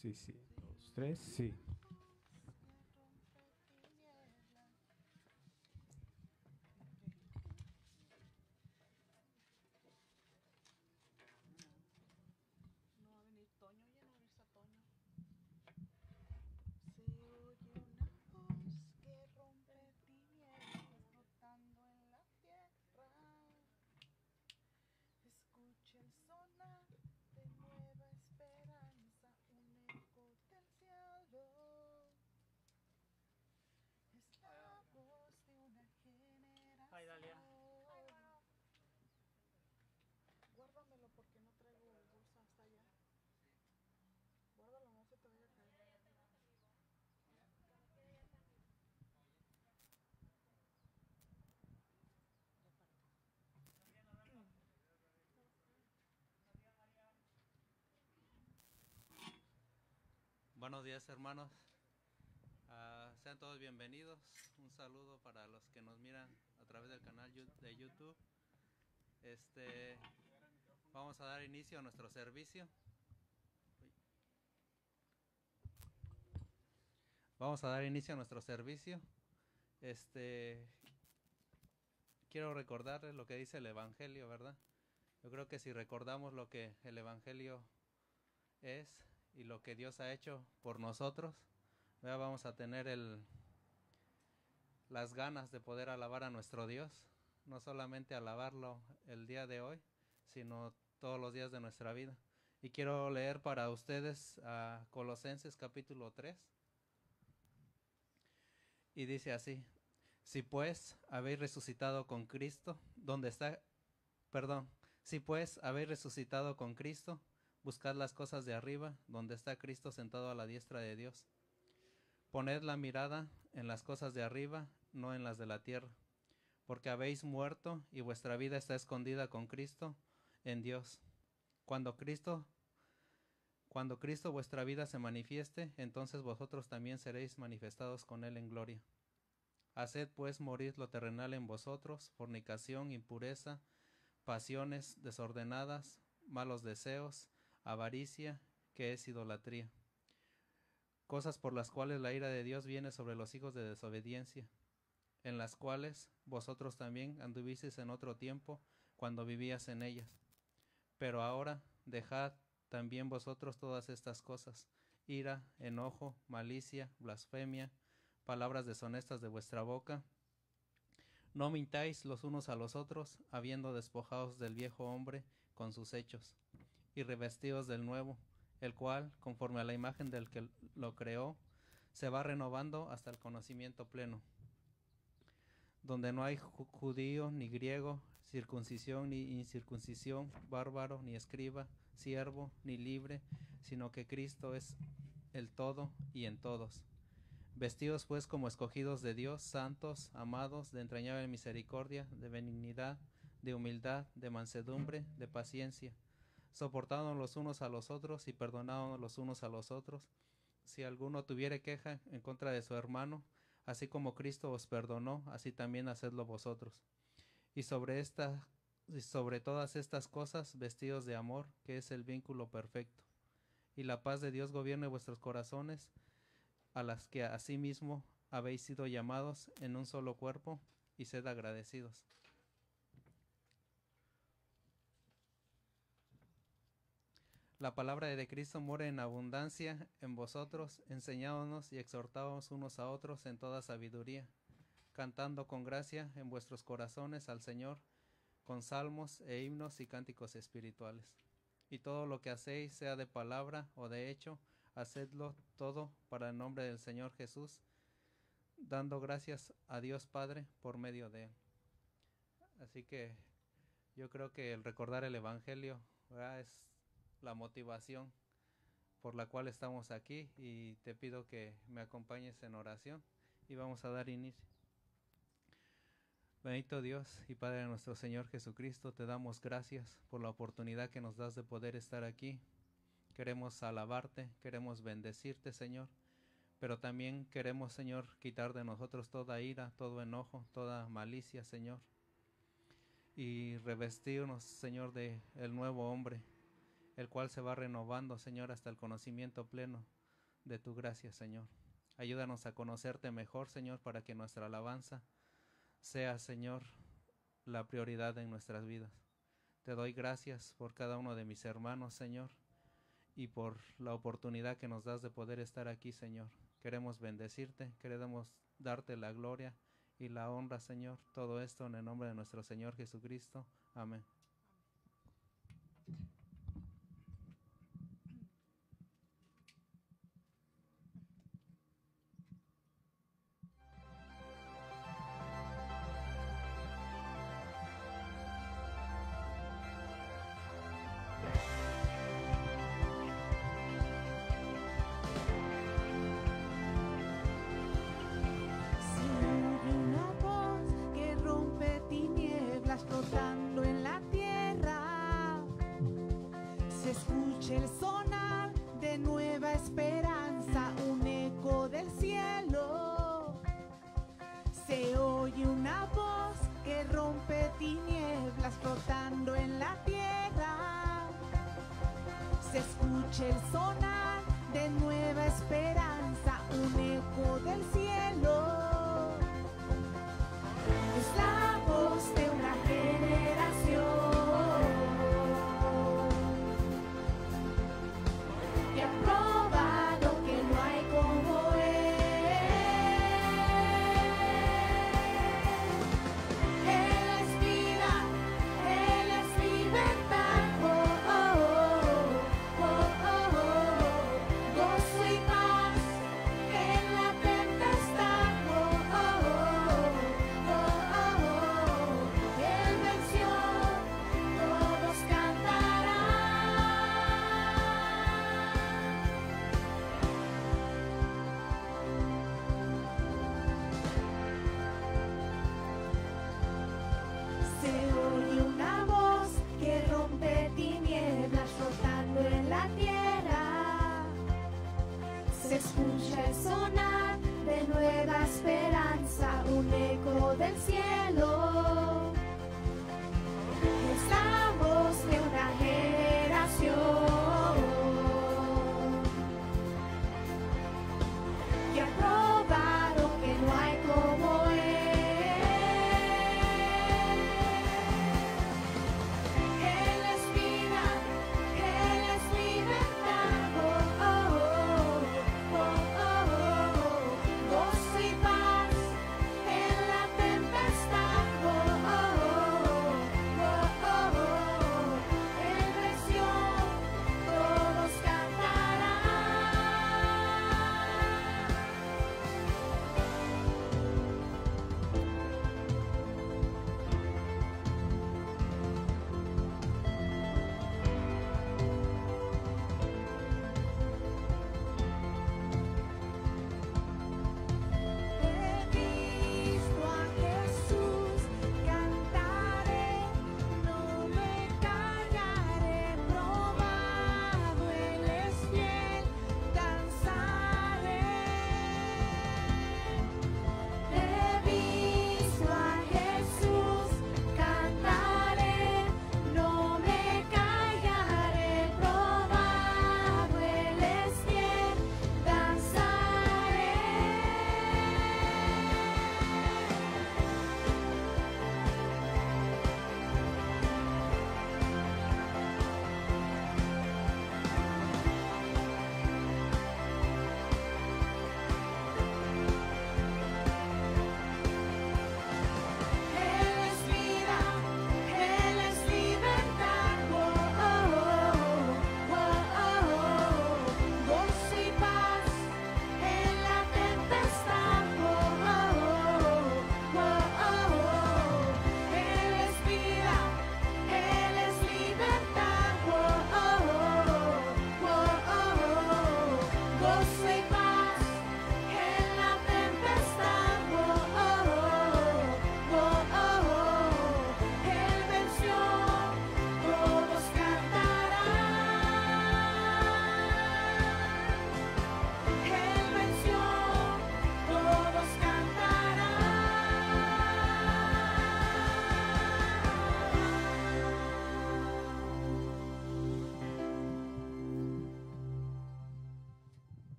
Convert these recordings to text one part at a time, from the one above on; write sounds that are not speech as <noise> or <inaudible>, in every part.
sí, sí. Dos, tres, sí. Buenos días hermanos, ah, sean todos bienvenidos. Un saludo para los que nos miran a través del canal de YouTube. Este, vamos a dar inicio a nuestro servicio. Vamos a dar inicio a nuestro servicio. Este, quiero recordarles lo que dice el Evangelio, ¿verdad? Yo creo que si recordamos lo que el Evangelio es, y lo que Dios ha hecho por nosotros, vamos a tener el, las ganas de poder alabar a nuestro Dios, no solamente alabarlo el día de hoy, sino todos los días de nuestra vida. Y quiero leer para ustedes a Colosenses capítulo 3. Y dice así, si pues habéis resucitado con Cristo, dónde está, perdón, si pues habéis resucitado con Cristo, Buscad las cosas de arriba, donde está Cristo sentado a la diestra de Dios. Poned la mirada en las cosas de arriba, no en las de la tierra, porque habéis muerto y vuestra vida está escondida con Cristo en Dios. Cuando Cristo cuando Cristo vuestra vida se manifieste, entonces vosotros también seréis manifestados con él en gloria. Haced pues morir lo terrenal en vosotros, fornicación, impureza, pasiones desordenadas, malos deseos, avaricia, que es idolatría. Cosas por las cuales la ira de Dios viene sobre los hijos de desobediencia, en las cuales vosotros también anduvisteis en otro tiempo cuando vivías en ellas. Pero ahora dejad también vosotros todas estas cosas, ira, enojo, malicia, blasfemia, palabras deshonestas de vuestra boca. No mintáis los unos a los otros, habiendo despojados del viejo hombre con sus hechos y revestidos del nuevo, el cual, conforme a la imagen del que lo creó, se va renovando hasta el conocimiento pleno, donde no hay judío ni griego, circuncisión ni incircuncisión, bárbaro ni escriba, siervo ni libre, sino que Cristo es el todo y en todos. Vestidos pues como escogidos de Dios, santos, amados, de entrañable misericordia, de benignidad, de humildad, de mansedumbre, de paciencia, soportaron los unos a los otros y perdonaron los unos a los otros. Si alguno tuviere queja en contra de su hermano, así como Cristo os perdonó, así también hacedlo vosotros. Y sobre esta, y sobre todas estas cosas, vestidos de amor, que es el vínculo perfecto. Y la paz de Dios gobierne vuestros corazones, a las que asimismo habéis sido llamados en un solo cuerpo, y sed agradecidos. La palabra de Cristo muere en abundancia en vosotros, enseñándonos y exhortándonos unos a otros en toda sabiduría, cantando con gracia en vuestros corazones al Señor, con salmos e himnos y cánticos espirituales. Y todo lo que hacéis, sea de palabra o de hecho, hacedlo todo para el nombre del Señor Jesús, dando gracias a Dios Padre por medio de Él. Así que yo creo que el recordar el Evangelio es la motivación por la cual estamos aquí y te pido que me acompañes en oración y vamos a dar inicio. Bendito Dios y Padre de nuestro Señor Jesucristo, te damos gracias por la oportunidad que nos das de poder estar aquí. Queremos alabarte, queremos bendecirte, Señor, pero también queremos, Señor, quitar de nosotros toda ira, todo enojo, toda malicia, Señor, y revestirnos, Señor, de el nuevo hombre, el cual se va renovando, Señor, hasta el conocimiento pleno de tu gracia, Señor. Ayúdanos a conocerte mejor, Señor, para que nuestra alabanza sea, Señor, la prioridad en nuestras vidas. Te doy gracias por cada uno de mis hermanos, Señor, y por la oportunidad que nos das de poder estar aquí, Señor. Queremos bendecirte, queremos darte la gloria y la honra, Señor. Todo esto en el nombre de nuestro Señor Jesucristo. Amén.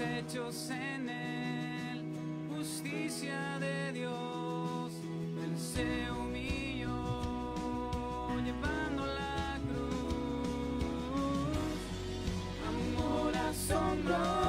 hechos en él, justicia de Dios, él se humilló llevando la cruz, amor asombro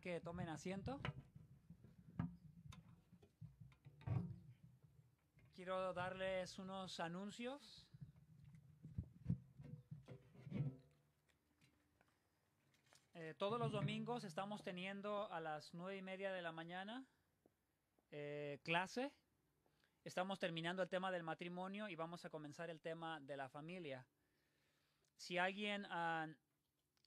que tomen asiento. Quiero darles unos anuncios. Eh, todos los domingos estamos teniendo a las nueve y media de la mañana eh, clase. Estamos terminando el tema del matrimonio y vamos a comenzar el tema de la familia. Si alguien uh,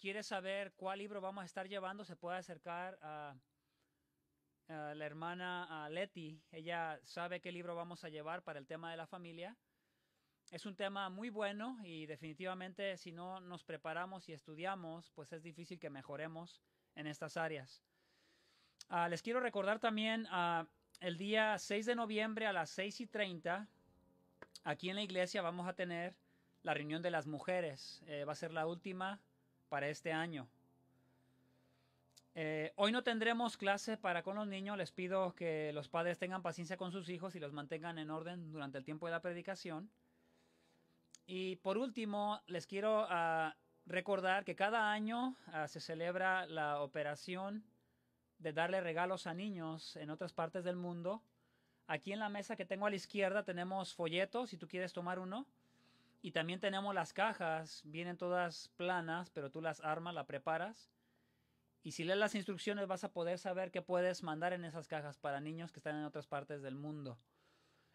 quiere saber cuál libro vamos a estar llevando, se puede acercar a, la hermana Leti. Ella sabe qué libro vamos a llevar para el tema de la familia. Es un tema muy bueno y definitivamente si no nos preparamos y estudiamos, pues es difícil que mejoremos en estas áreas. Ah, les quiero recordar también ah, el día 6 de noviembre a las 6 y 30, aquí en la iglesia vamos a tener la reunión de las mujeres. Eh, va a ser la última para este año. Eh, hoy no tendremos clase para con los niños. Les pido que los padres tengan paciencia con sus hijos y los mantengan en orden durante el tiempo de la predicación. Y por último, les quiero ah, recordar que cada año ah, se celebra la operación de darle regalos a niños en otras partes del mundo. Aquí en la mesa que tengo a la izquierda tenemos folletos, si tú quieres tomar uno. Y también tenemos las cajas, vienen todas planas, pero tú las armas, las preparas. Y si lees las instrucciones vas a poder saber qué puedes mandar en esas cajas para niños que están en otras partes del mundo.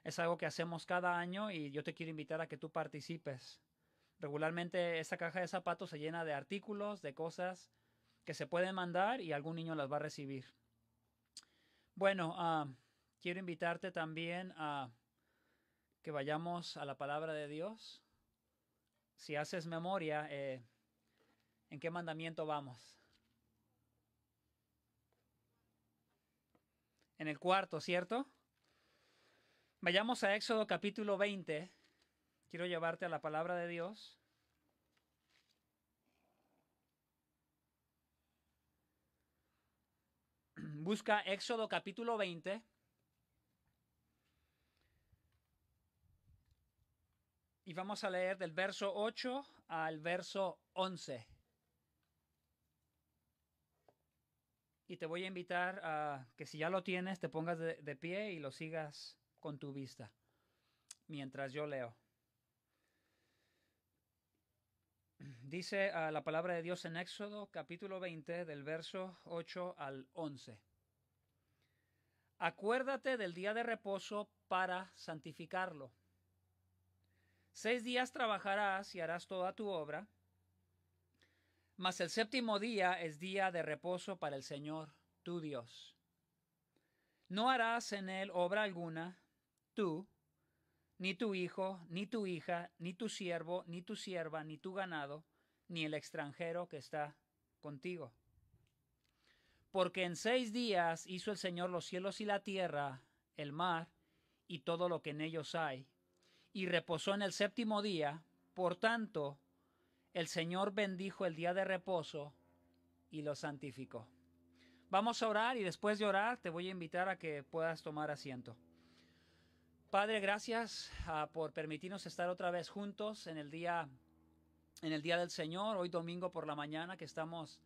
Es algo que hacemos cada año y yo te quiero invitar a que tú participes. Regularmente esa caja de zapatos se llena de artículos, de cosas que se pueden mandar y algún niño las va a recibir. Bueno, ah, quiero invitarte también a que vayamos a la palabra de Dios si haces memoria, eh, ¿en qué mandamiento vamos? En el cuarto, ¿cierto? Vayamos a Éxodo capítulo 20. Quiero llevarte a la palabra de Dios. Busca Éxodo capítulo 20. y vamos a leer del verso 8 al verso 11. Y te voy a invitar a que si ya lo tienes, te pongas de, pie y lo sigas con tu vista mientras yo leo. Dice ah, la palabra de Dios en Éxodo capítulo 20 del verso 8 al 11. Acuérdate del día de reposo para santificarlo. Seis días trabajarás y harás toda tu obra, mas el séptimo día es día de reposo para el Señor, tu Dios. No harás en él obra alguna, tú, ni tu hijo, ni tu hija, ni tu siervo, ni tu sierva, ni tu ganado, ni el extranjero que está contigo. Porque en seis días hizo el Señor los cielos y la tierra, el mar, y todo lo que en ellos hay y reposó en el séptimo día. Por tanto, el Señor bendijo el día de reposo y lo santificó. Vamos a orar y después de orar te voy a invitar a que puedas tomar asiento. Padre, gracias ah, por permitirnos estar otra vez juntos en el día en el día del Señor, hoy domingo por la mañana que estamos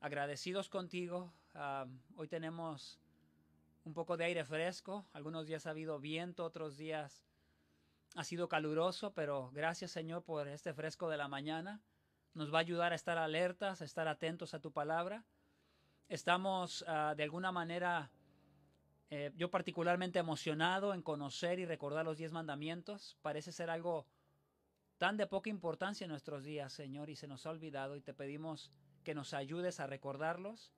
agradecidos contigo. Ah, hoy tenemos un poco de aire fresco, algunos días ha habido viento, otros días ha sido caluroso, pero gracias Señor por este fresco de la mañana. Nos va a ayudar a estar alertas, a estar atentos a tu palabra. Estamos ah, de alguna manera, eh, yo particularmente emocionado en conocer y recordar los diez mandamientos. Parece ser algo tan de poca importancia en nuestros días, Señor, y se nos ha olvidado y te pedimos que nos ayudes a recordarlos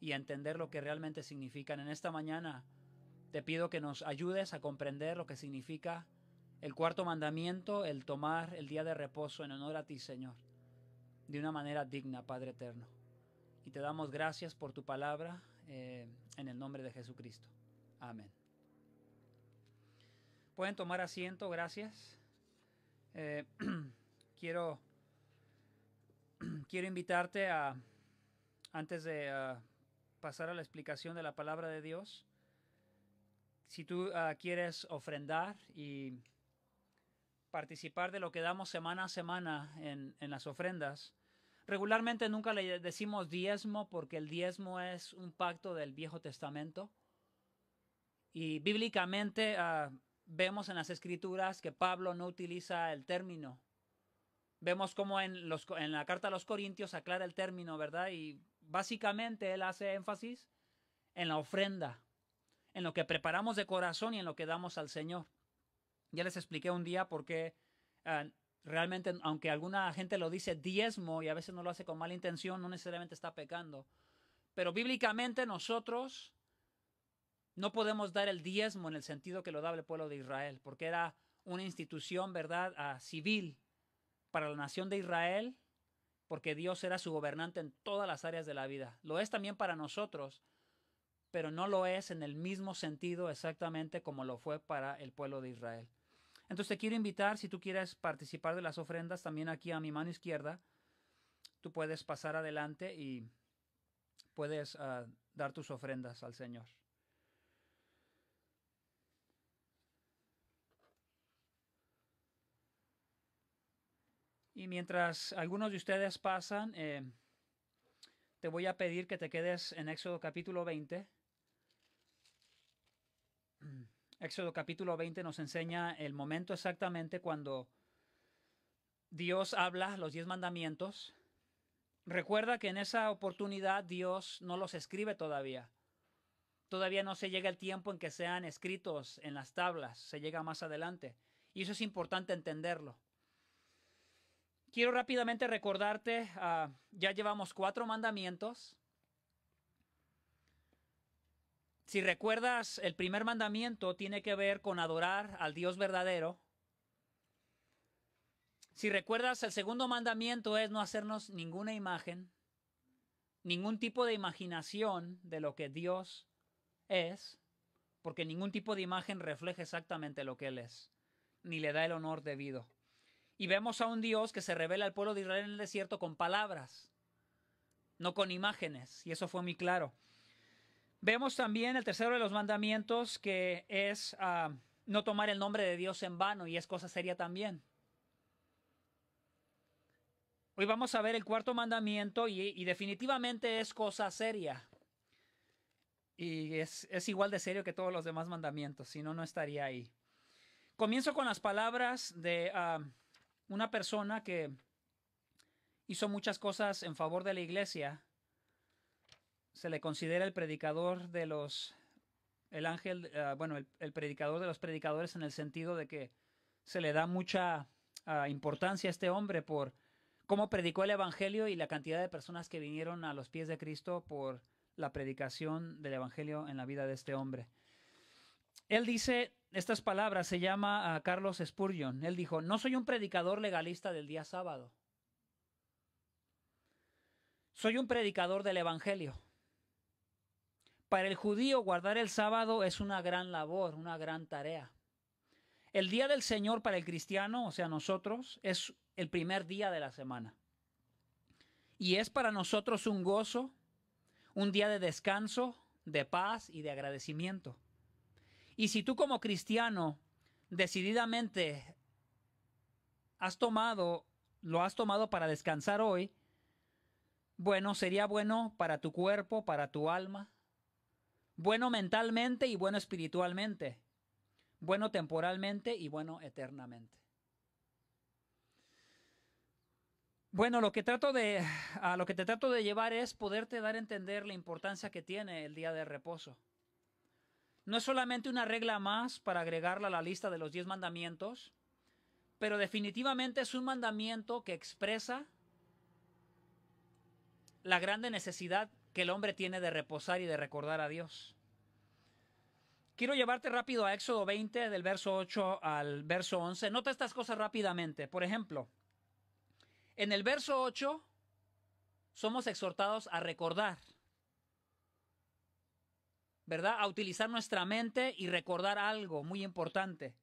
y a entender lo que realmente significan. En esta mañana te pido que nos ayudes a comprender lo que significa el cuarto mandamiento, el tomar el día de reposo en honor a ti, Señor, de una manera digna, Padre eterno. Y te damos gracias por tu palabra eh, en el nombre de Jesucristo. Amén. Pueden tomar asiento, gracias. Eh, <clears throat> quiero, <clears throat> quiero invitarte a, antes de pasar a la explicación de la palabra de Dios, si tú ah, quieres ofrendar y participar de lo que damos semana a semana en, las ofrendas. Regularmente nunca le decimos diezmo porque el diezmo es un pacto del Viejo Testamento. Y bíblicamente ah, vemos en las escrituras que Pablo no utiliza el término. Vemos como en, los, en la carta a los Corintios aclara el término, ¿verdad? Y básicamente él hace énfasis en la ofrenda, en lo que preparamos de corazón y en lo que damos al Señor. Ya les expliqué un día por qué ah, realmente, aunque alguna gente lo dice diezmo y a veces no lo hace con mala intención, no necesariamente está pecando. Pero bíblicamente nosotros no podemos dar el diezmo en el sentido que lo daba el pueblo de Israel, porque era una institución, ¿verdad?, ah, civil para la nación de Israel, porque Dios era su gobernante en todas las áreas de la vida. Lo es también para nosotros, pero no lo es en el mismo sentido exactamente como lo fue para el pueblo de Israel. Entonces te quiero invitar, si tú quieres participar de las ofrendas, también aquí a mi mano izquierda, tú puedes pasar adelante y puedes ah, dar tus ofrendas al Señor. Y mientras algunos de ustedes pasan, eh, te voy a pedir que te quedes en Éxodo capítulo 20. Éxodo capítulo 20 nos enseña el momento exactamente cuando Dios habla los diez mandamientos. Recuerda que en esa oportunidad Dios no los escribe todavía. Todavía no se llega el tiempo en que sean escritos en las tablas, se llega más adelante. Y eso es importante entenderlo. Quiero rápidamente recordarte, ah, ya llevamos cuatro mandamientos. Si recuerdas, el primer mandamiento tiene que ver con adorar al Dios verdadero. Si recuerdas, el segundo mandamiento es no hacernos ninguna imagen, ningún tipo de imaginación de lo que Dios es, porque ningún tipo de imagen refleja exactamente lo que Él es, ni le da el honor debido. Y vemos a un Dios que se revela al pueblo de Israel en el desierto con palabras, no con imágenes, y eso fue muy claro. Vemos también el tercero de los mandamientos que es ah, no tomar el nombre de Dios en vano y es cosa seria también. Hoy vamos a ver el cuarto mandamiento y, definitivamente es cosa seria. Y es, igual de serio que todos los demás mandamientos, si no, no estaría ahí. Comienzo con las palabras de ah, una persona que hizo muchas cosas en favor de la iglesia se le considera el predicador de los. El ángel, eh, bueno, el, predicador de los predicadores en el sentido de que se le da mucha ah, importancia a este hombre por cómo predicó el evangelio y la cantidad de personas que vinieron a los pies de Cristo por la predicación del evangelio en la vida de este hombre. Él dice estas palabras, se llama ah, Carlos Spurgeon. Él dijo: No soy un predicador legalista del día sábado. Soy un predicador del evangelio. Para el judío guardar el sábado es una gran labor, una gran tarea. El día del Señor para el cristiano, o sea, nosotros, es el primer día de la semana. Y es para nosotros un gozo, un día de descanso, de paz y de agradecimiento. Y si tú como cristiano decididamente has tomado, lo has tomado para descansar hoy, bueno, sería bueno para tu cuerpo, para tu alma, bueno mentalmente y bueno espiritualmente, bueno temporalmente y bueno eternamente. Bueno, lo que trato de lo que te trato de llevar es poderte dar a entender la importancia que tiene el día de reposo. No es solamente una regla más para agregarla a la lista de los diez mandamientos, pero definitivamente es un mandamiento que expresa la grande necesidad que el hombre tiene de reposar y de recordar a Dios. Quiero llevarte rápido a Éxodo 20, del verso 8 al verso 11. Nota estas cosas rápidamente. Por ejemplo, en el verso 8 somos exhortados a recordar, ¿verdad? A utilizar nuestra mente y recordar algo muy importante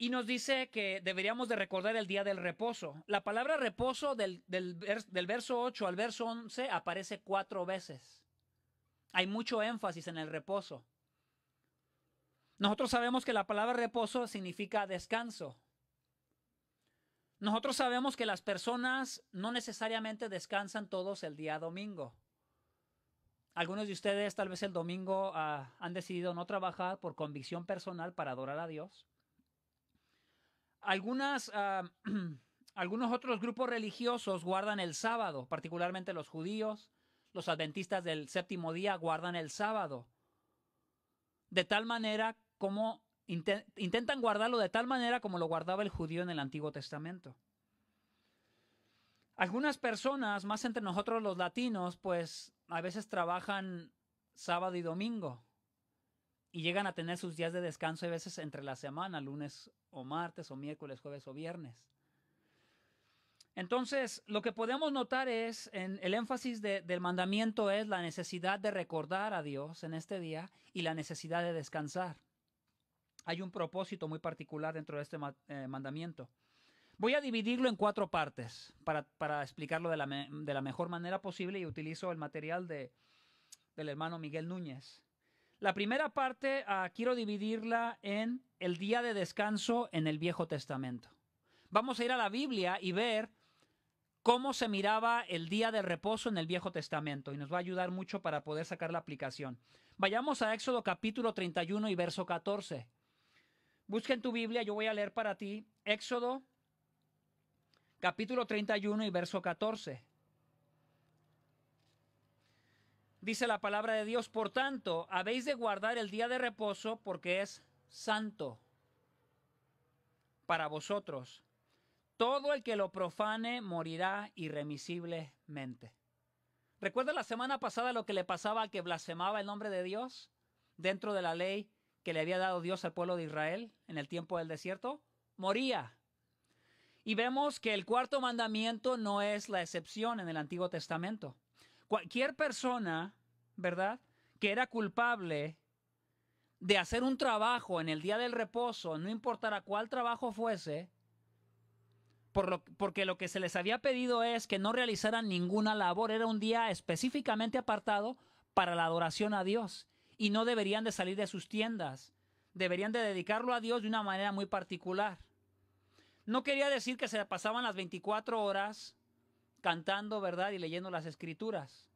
y nos dice que deberíamos de recordar el día del reposo. La palabra reposo del, del, verso 8 al verso 11 aparece cuatro veces. Hay mucho énfasis en el reposo. Nosotros sabemos que la palabra reposo significa descanso. Nosotros sabemos que las personas no necesariamente descansan todos el día domingo. Algunos de ustedes tal vez el domingo ah, han decidido no trabajar por convicción personal para adorar a Dios. Algunas, ah, <clears throat> algunos otros grupos religiosos guardan el sábado, particularmente los judíos, los adventistas del séptimo día guardan el sábado. De tal manera como intentan guardarlo de tal manera como lo guardaba el judío en el Antiguo Testamento. Algunas personas, más entre nosotros los latinos, pues a veces trabajan sábado y domingo y llegan a tener sus días de descanso a veces entre la semana, lunes o martes o miércoles, jueves o viernes. Entonces, lo que podemos notar es, en el énfasis del mandamiento es la necesidad de recordar a Dios en este día y la necesidad de descansar. Hay un propósito muy particular dentro de este eh, mandamiento. Voy a dividirlo en cuatro partes para, explicarlo de la, mejor manera posible y utilizo el material del hermano Miguel Núñez. La primera parte ah, quiero dividirla en el día de descanso en el Viejo Testamento. Vamos a ir a la Biblia y ver cómo se miraba el día de reposo en el Viejo Testamento y nos va a ayudar mucho para poder sacar la aplicación. Vayamos a Éxodo capítulo 31 y verso 14. Busca en tu Biblia, yo voy a leer para ti Éxodo capítulo 31 y verso 14. Dice la palabra de Dios, por tanto, habéis de guardar el día de reposo porque es santo para vosotros. Todo el que lo profane morirá irremisiblemente. ¿Recuerda la semana pasada lo que le pasaba al que blasfemaba el nombre de Dios dentro de la ley que le había dado Dios al pueblo de Israel en el tiempo del desierto? Moría. Y vemos que el cuarto mandamiento no es la excepción en el Antiguo Testamento. Cualquier persona, ¿verdad? Que era culpable de hacer un trabajo en el día del reposo, no importara cuál trabajo fuese, porque lo que se les había pedido es que no realizaran ninguna labor, era un día específicamente apartado para la adoración a Dios y no deberían de salir de sus tiendas, deberían de dedicarlo a Dios de una manera muy particular. No quería decir que se pasaban las 24 horas cantando, ¿verdad? Y leyendo las escrituras.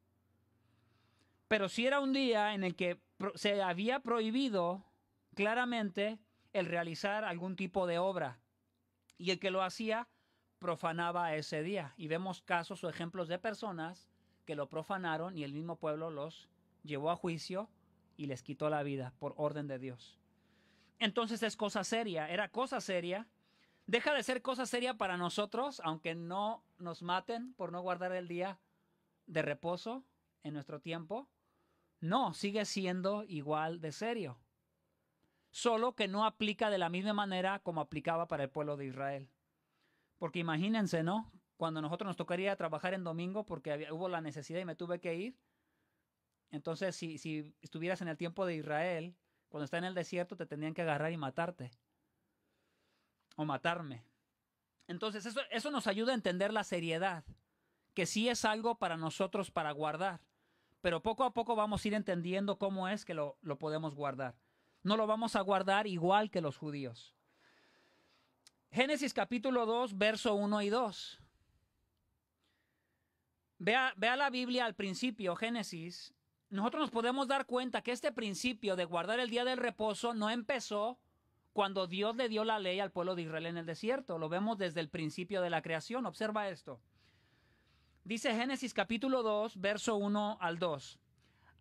Pero si era un día en el que se había prohibido claramente el realizar algún tipo de obra. Y el que lo hacía profanaba ese día. Y vemos casos o ejemplos de personas que lo profanaron y el mismo pueblo los llevó a juicio y les quitó la vida por orden de Dios. Entonces es cosa seria, era cosa seria Deja de ser cosa seria para nosotros, aunque no nos maten por no guardar el día de reposo en nuestro tiempo. No, sigue siendo igual de serio. Solo que no aplica de la misma manera como aplicaba para el pueblo de Israel. Porque imagínense, ¿no? Cuando nosotros nos tocaría trabajar en domingo porque había, hubo la necesidad y me tuve que ir. Entonces, si, si estuvieras en el tiempo de Israel, cuando está en el desierto, te tendrían que agarrar y matarte o matarme. Entonces eso, nos ayuda a entender la seriedad, que sí es algo para nosotros para guardar, pero poco a poco vamos a ir entendiendo cómo es que lo, podemos guardar. No lo vamos a guardar igual que los judíos. Génesis capítulo 2, verso 1 y 2. Vea, vea, la Biblia al principio, Génesis. Nosotros nos podemos dar cuenta que este principio de guardar el día del reposo no empezó cuando Dios le dio la ley al pueblo de Israel en el desierto. Lo vemos desde el principio de la creación. Observa esto. Dice Génesis capítulo 2, verso 1 al 2.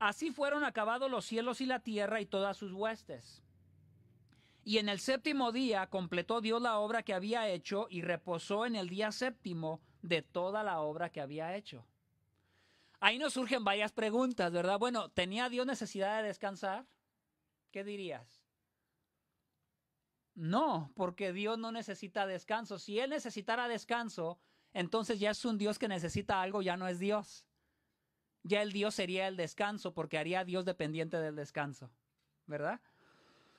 Así fueron acabados los cielos y la tierra y todas sus huestes. Y en el séptimo día completó Dios la obra que había hecho y reposó en el día séptimo de toda la obra que había hecho. Ahí nos surgen varias preguntas, ¿verdad? Bueno, ¿tenía Dios necesidad de descansar? ¿Qué dirías? No, porque Dios no necesita descanso. Si Él necesitara descanso, entonces ya es un Dios que necesita algo, ya no es Dios. Ya el Dios sería el descanso, porque haría a Dios dependiente del descanso, ¿verdad?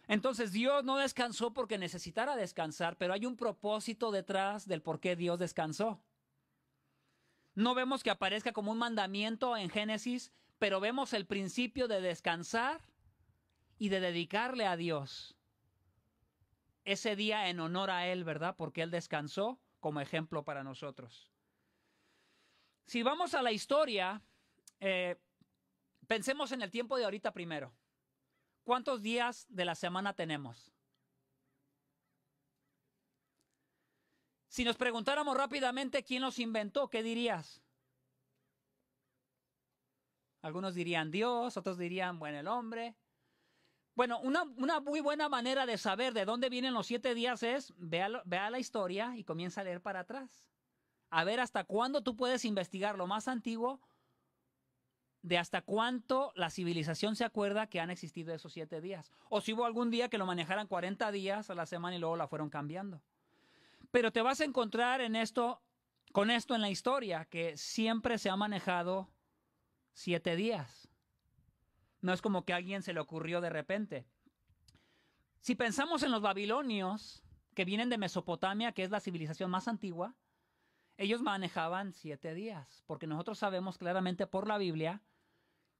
Entonces Dios no descansó porque necesitara descansar, pero hay un propósito detrás del por qué Dios descansó. No vemos que aparezca como un mandamiento en Génesis, pero vemos el principio de descansar y de dedicarle a Dios ese día en honor a Él, ¿verdad? Porque Él descansó como ejemplo para nosotros. Si vamos a la historia, eh, pensemos en el tiempo de ahorita primero. ¿Cuántos días de la semana tenemos? Si nos preguntáramos rápidamente quién los inventó, ¿qué dirías? Algunos dirían Dios, otros dirían, bueno, el hombre, bueno, una, muy buena manera de saber de dónde vienen los siete días es vea, la historia y comienza a leer para atrás. A ver hasta cuándo tú puedes investigar lo más antiguo de hasta cuánto la civilización se acuerda que han existido esos siete días. O si hubo algún día que lo manejaran 40 días a la semana y luego la fueron cambiando. Pero te vas a encontrar en esto, con esto en la historia, que siempre se ha manejado siete días no es como que a alguien se le ocurrió de repente. Si pensamos en los babilonios, que vienen de Mesopotamia, que es la civilización más antigua, ellos manejaban siete días, porque nosotros sabemos claramente por la Biblia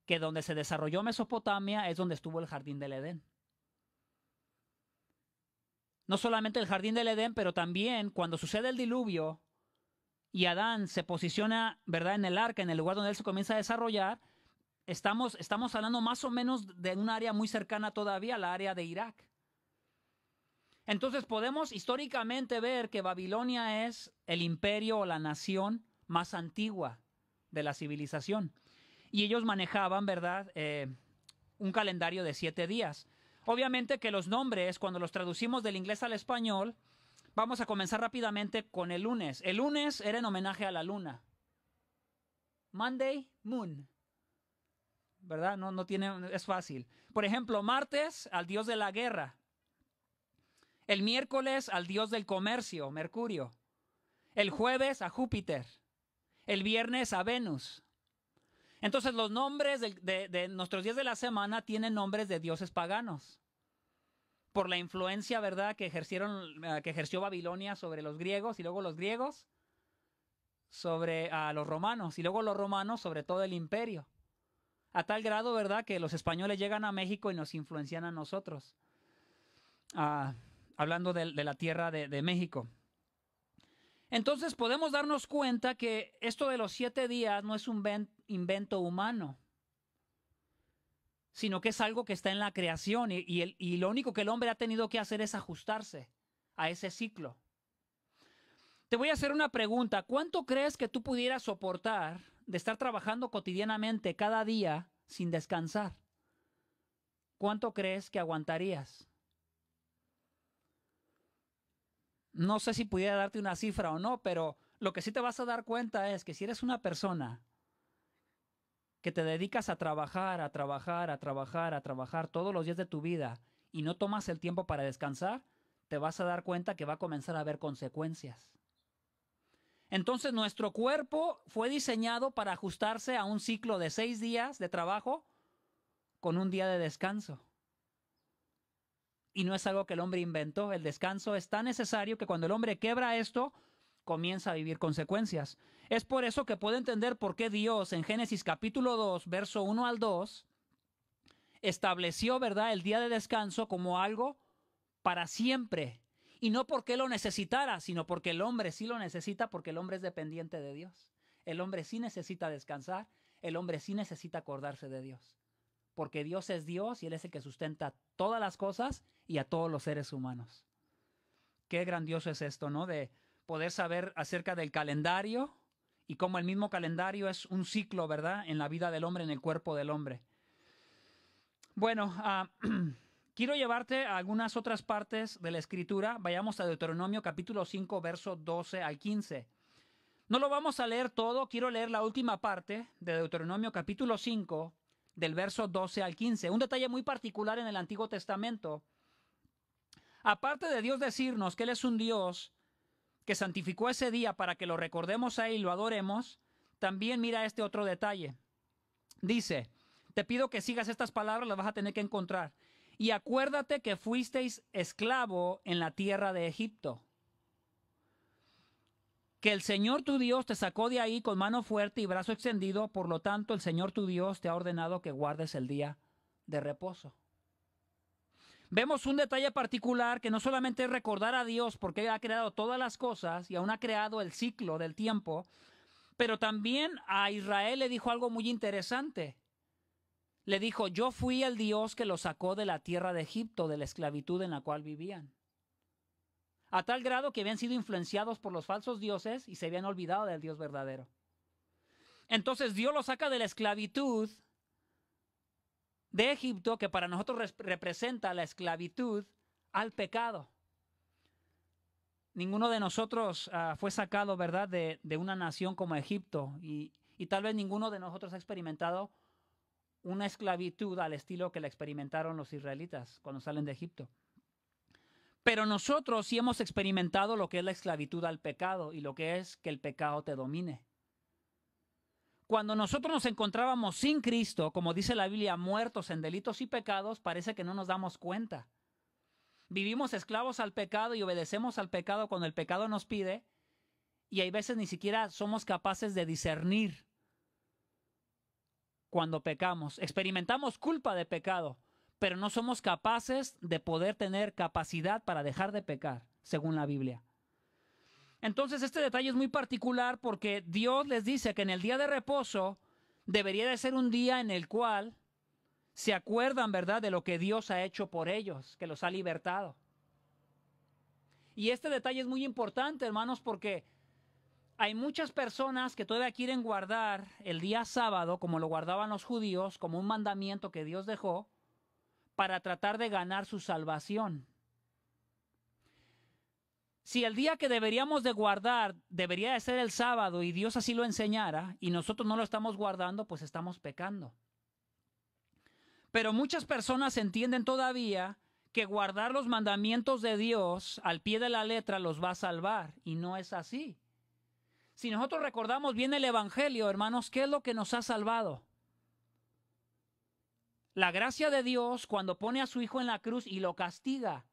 que donde se desarrolló Mesopotamia es donde estuvo el jardín del Edén. No solamente el jardín del Edén, pero también cuando sucede el diluvio y Adán se posiciona, ¿verdad?, en el arca, en el lugar donde él se comienza a desarrollar, Estamos, estamos hablando más o menos de un área muy cercana todavía, la área de Irak. Entonces podemos históricamente ver que Babilonia es el imperio o la nación más antigua de la civilización. Y ellos manejaban, ¿verdad?, eh, un calendario de siete días. Obviamente que los nombres, cuando los traducimos del inglés al español, vamos a comenzar rápidamente con el lunes. El lunes era en homenaje a la luna. Monday, Moon. ¿verdad? No, no tiene, es fácil. Por ejemplo, martes al dios de la guerra. El miércoles al dios del comercio, Mercurio. El jueves a Júpiter. El viernes a Venus. Entonces los nombres de, nuestros días de la semana tienen nombres de dioses paganos. Por la influencia, ¿verdad?, que, eh, que ejerció Babilonia sobre los griegos y luego los griegos sobre a los romanos y luego los romanos sobre todo el imperio. A tal grado, ¿verdad?, que los españoles llegan a México y nos influencian a nosotros. Ah, hablando de, la tierra de, México. Entonces podemos darnos cuenta que esto de los siete días no es un invento humano, sino que es algo que está en la creación y, y, lo único que el hombre ha tenido que hacer es ajustarse a ese ciclo. Te voy a hacer una pregunta. ¿Cuánto crees que tú pudieras soportar de estar trabajando cotidianamente cada día sin descansar? ¿Cuánto crees que aguantarías? No sé si pudiera darte una cifra o no, pero lo que sí te vas a dar cuenta es que si eres una persona que te dedicas a trabajar, a trabajar, a trabajar, a trabajar todos los días de tu vida y no tomas el tiempo para descansar, te vas a dar cuenta que va a comenzar a haber consecuencias. Entonces nuestro cuerpo fue diseñado para ajustarse a un ciclo de seis días de trabajo con un día de descanso. Y no es algo que el hombre inventó. El descanso es tan necesario que cuando el hombre quebra esto, comienza a vivir consecuencias. Es por eso que puede entender por qué Dios en Génesis capítulo 2, verso 1 al 2, estableció, ¿verdad?, el día de descanso como algo para siempre y no porque lo necesitara, sino porque el hombre sí lo necesita, porque el hombre es dependiente de Dios. El hombre sí necesita descansar, el hombre sí necesita acordarse de Dios. Porque Dios es Dios y Él es el que sustenta todas las cosas y a todos los seres humanos. Qué grandioso es esto, ¿no? De poder saber acerca del calendario y cómo el mismo calendario es un ciclo, ¿verdad? En la vida del hombre, en el cuerpo del hombre. Bueno, ah, <clears throat> Quiero llevarte a algunas otras partes de la escritura. Vayamos a Deuteronomio capítulo 5, verso 12 al 15. No lo vamos a leer todo, quiero leer la última parte de Deuteronomio capítulo 5, del verso 12 al 15. Un detalle muy particular en el Antiguo Testamento. Aparte de Dios decirnos que Él es un Dios que santificó ese día para que lo recordemos ahí y lo adoremos, también mira este otro detalle. Dice, te pido que sigas estas palabras, las vas a tener que encontrar. Y acuérdate que fuisteis esclavo en la tierra de Egipto. Que el Señor tu Dios te sacó de ahí con mano fuerte y brazo extendido, por lo tanto el Señor tu Dios te ha ordenado que guardes el día de reposo. Vemos un detalle particular que no solamente es recordar a Dios porque ha creado todas las cosas y aún ha creado el ciclo del tiempo, pero también a Israel le dijo algo muy interesante. Le dijo, yo fui el Dios que los sacó de la tierra de Egipto, de la esclavitud en la cual vivían. A tal grado que habían sido influenciados por los falsos dioses y se habían olvidado del Dios verdadero. Entonces Dios los saca de la esclavitud de Egipto, que para nosotros representa la esclavitud al pecado. Ninguno de nosotros ah, fue sacado, ¿verdad?, de, una nación como Egipto y tal vez ninguno de nosotros ha experimentado una esclavitud al estilo que la experimentaron los israelitas cuando salen de Egipto. Pero nosotros sí hemos experimentado lo que es la esclavitud al pecado y lo que es que el pecado te domine. Cuando nosotros nos encontrábamos sin Cristo, como dice la Biblia, muertos en delitos y pecados, parece que no nos damos cuenta. Vivimos esclavos al pecado y obedecemos al pecado cuando el pecado nos pide, y hay veces ni siquiera somos capaces de discernir cuando pecamos. Experimentamos culpa de pecado, pero no somos capaces de poder tener capacidad para dejar de pecar, según la Biblia. Entonces este detalle es muy particular porque Dios les dice que en el día de reposo debería de ser un día en el cual se acuerdan, ¿verdad?, de lo que Dios ha hecho por ellos, que los ha libertado. Y este detalle es muy importante, hermanos, porque hay muchas personas que todavía quieren guardar el día sábado, como lo guardaban los judíos, como un mandamiento que Dios dejó, para tratar de ganar su salvación. Si el día que deberíamos de guardar debería de ser el sábado y Dios así lo enseñara y nosotros no lo estamos guardando, pues estamos pecando. Pero muchas personas entienden todavía que guardar los mandamientos de Dios al pie de la letra los va a salvar y no es así. Si nosotros recordamos bien el Evangelio, hermanos, ¿qué es lo que nos ha salvado? La gracia de Dios cuando pone a su Hijo en la cruz y lo castiga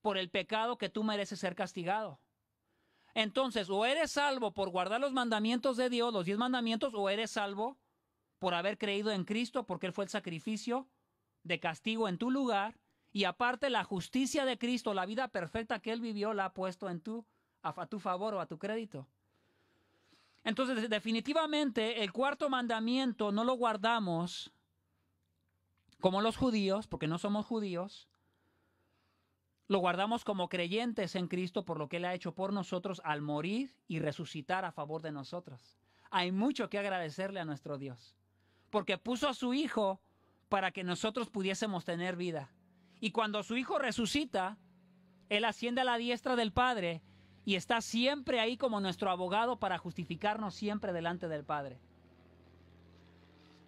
por el pecado que tú mereces ser castigado. Entonces, o eres salvo por guardar los mandamientos de Dios, los diez mandamientos, o eres salvo por haber creído en Cristo, porque Él fue el sacrificio de castigo en tu lugar, y aparte la justicia de Cristo, la vida perfecta que Él vivió, la ha puesto en tu a, tu favor o a tu crédito. Entonces, definitivamente, el cuarto mandamiento no lo guardamos como los judíos, porque no somos judíos. Lo guardamos como creyentes en Cristo por lo que Él ha hecho por nosotros al morir y resucitar a favor de nosotros. Hay mucho que agradecerle a nuestro Dios, porque puso a su Hijo para que nosotros pudiésemos tener vida. Y cuando su Hijo resucita, Él asciende a la diestra del Padre y está siempre ahí como nuestro abogado para justificarnos siempre delante del Padre.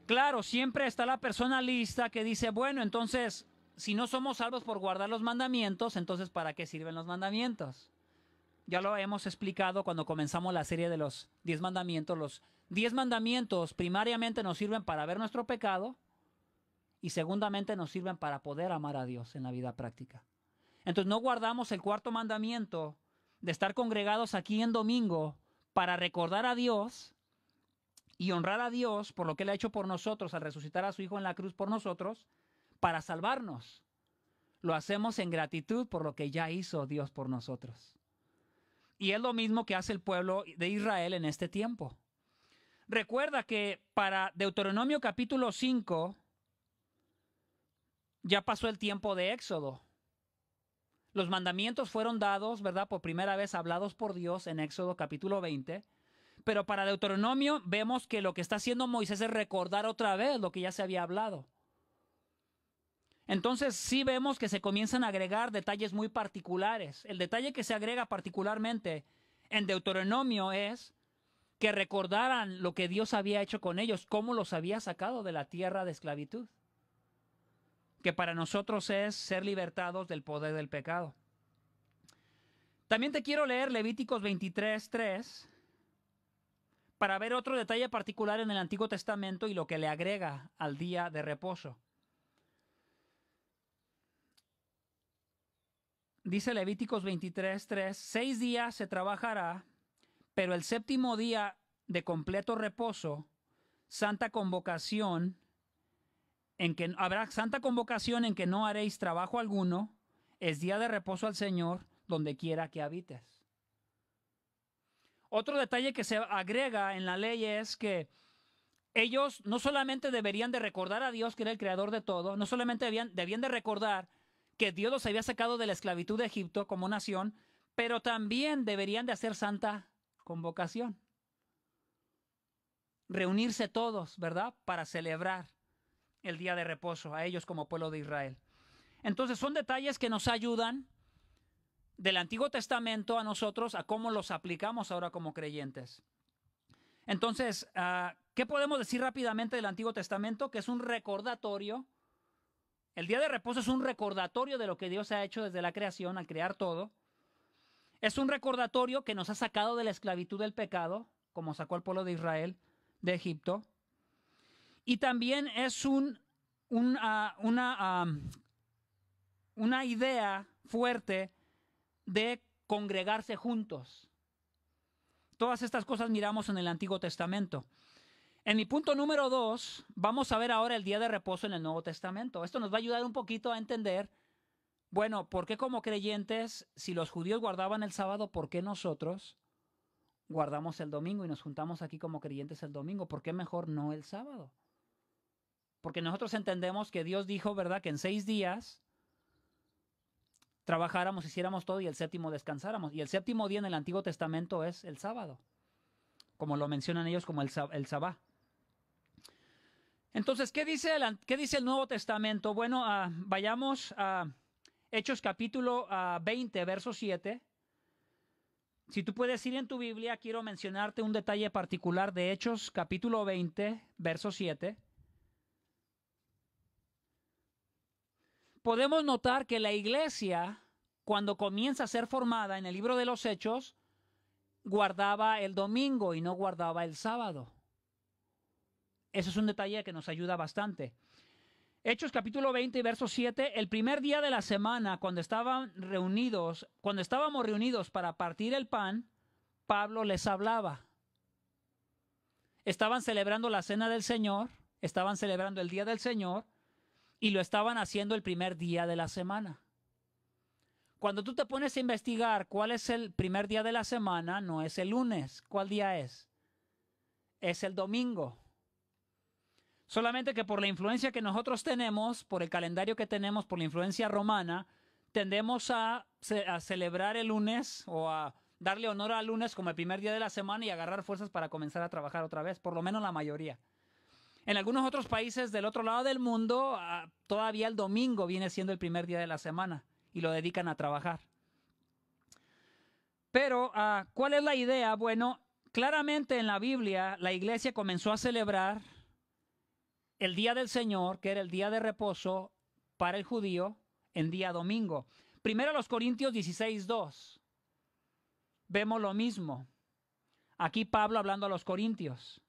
Claro, siempre está la persona lista que dice, bueno, entonces, si no somos salvos por guardar los mandamientos, entonces ¿para qué sirven los mandamientos? Ya lo hemos explicado cuando comenzamos la serie de los diez mandamientos. Los diez mandamientos primariamente nos sirven para ver nuestro pecado y segundamente nos sirven para poder amar a Dios en la vida práctica. Entonces no guardamos el cuarto mandamiento de estar congregados aquí en domingo para recordar a Dios y honrar a Dios por lo que Él ha hecho por nosotros al resucitar a su Hijo en la cruz por nosotros, para salvarnos. Lo hacemos en gratitud por lo que ya hizo Dios por nosotros. Y es lo mismo que hace el pueblo de Israel en este tiempo. Recuerda que para Deuteronomio capítulo 5 ya pasó el tiempo de Éxodo. Los mandamientos fueron dados, ¿verdad? Por primera vez hablados por Dios en Éxodo capítulo 20. Pero para Deuteronomio vemos que lo que está haciendo Moisés es recordar otra vez lo que ya se había hablado. Entonces sí vemos que se comienzan a agregar detalles muy particulares. El detalle que se agrega particularmente en Deuteronomio es que recordaran lo que Dios había hecho con ellos, cómo los había sacado de la tierra de esclavitud que para nosotros es ser libertados del poder del pecado. También te quiero leer Levíticos 23, 3, para ver otro detalle particular en el Antiguo Testamento y lo que le agrega al día de reposo. Dice Levíticos 23, 3, seis días se trabajará, pero el séptimo día de completo reposo, santa convocación, en que habrá santa convocación en que no haréis trabajo alguno, es día de reposo al Señor donde quiera que habites. Otro detalle que se agrega en la ley es que ellos no solamente deberían de recordar a Dios que era el creador de todo, no solamente debían, debían de recordar que Dios los había sacado de la esclavitud de Egipto como nación, pero también deberían de hacer santa convocación. Reunirse todos, ¿verdad? Para celebrar el día de reposo, a ellos como pueblo de Israel. Entonces son detalles que nos ayudan del Antiguo Testamento a nosotros a cómo los aplicamos ahora como creyentes. Entonces, ah, ¿qué podemos decir rápidamente del Antiguo Testamento? Que es un recordatorio. El día de reposo es un recordatorio de lo que Dios ha hecho desde la creación al crear todo. Es un recordatorio que nos ha sacado de la esclavitud del pecado, como sacó al pueblo de Israel de Egipto. Y también es un, ah, una, ah, una idea fuerte de congregarse juntos. Todas estas cosas miramos en el Antiguo Testamento. En mi punto número dos, vamos a ver ahora el día de reposo en el Nuevo Testamento. Esto nos va a ayudar un poquito a entender, bueno, ¿por qué como creyentes, si los judíos guardaban el sábado, ¿por qué nosotros guardamos el domingo y nos juntamos aquí como creyentes el domingo? ¿Por qué mejor no el sábado? Porque nosotros entendemos que Dios dijo, ¿verdad?, que en seis días trabajáramos, hiciéramos todo y el séptimo descansáramos. Y el séptimo día en el Antiguo Testamento es el sábado, como lo mencionan ellos como el, el sabá. Entonces, ¿qué dice el, dice el Nuevo Testamento? Bueno, ah, vayamos a Hechos capítulo a ah, 20, verso 7. Si tú puedes ir en tu Biblia, quiero mencionarte un detalle particular de Hechos capítulo 20, verso 7. podemos notar que la iglesia, cuando comienza a ser formada en el libro de los Hechos, guardaba el domingo y no guardaba el sábado. Eso es un detalle que nos ayuda bastante. Hechos capítulo 20, verso 7, el primer día de la semana, cuando estaban reunidos, cuando estábamos reunidos para partir el pan, Pablo les hablaba. Estaban celebrando la cena del Señor, estaban celebrando el día del Señor, y lo estaban haciendo el primer día de la semana. Cuando tú te pones a investigar cuál es el primer día de la semana, no es el lunes. ¿Cuál día es? Es el domingo. Solamente que por la influencia que nosotros tenemos, por el calendario que tenemos, por la influencia romana, tendemos a, celebrar el lunes o a darle honor al lunes como el primer día de la semana y agarrar fuerzas para comenzar a trabajar otra vez, por lo menos la mayoría. En algunos otros países del otro lado del mundo, ah, todavía el domingo viene siendo el primer día de la semana y lo dedican a trabajar. Pero, ah, ¿cuál es la idea? Bueno, claramente en la Biblia la iglesia comenzó a celebrar el día del Señor, que era el día de reposo para el judío, en día domingo. Primero los Corintios 16.2, Vemos lo mismo. Aquí Pablo hablando a los Corintios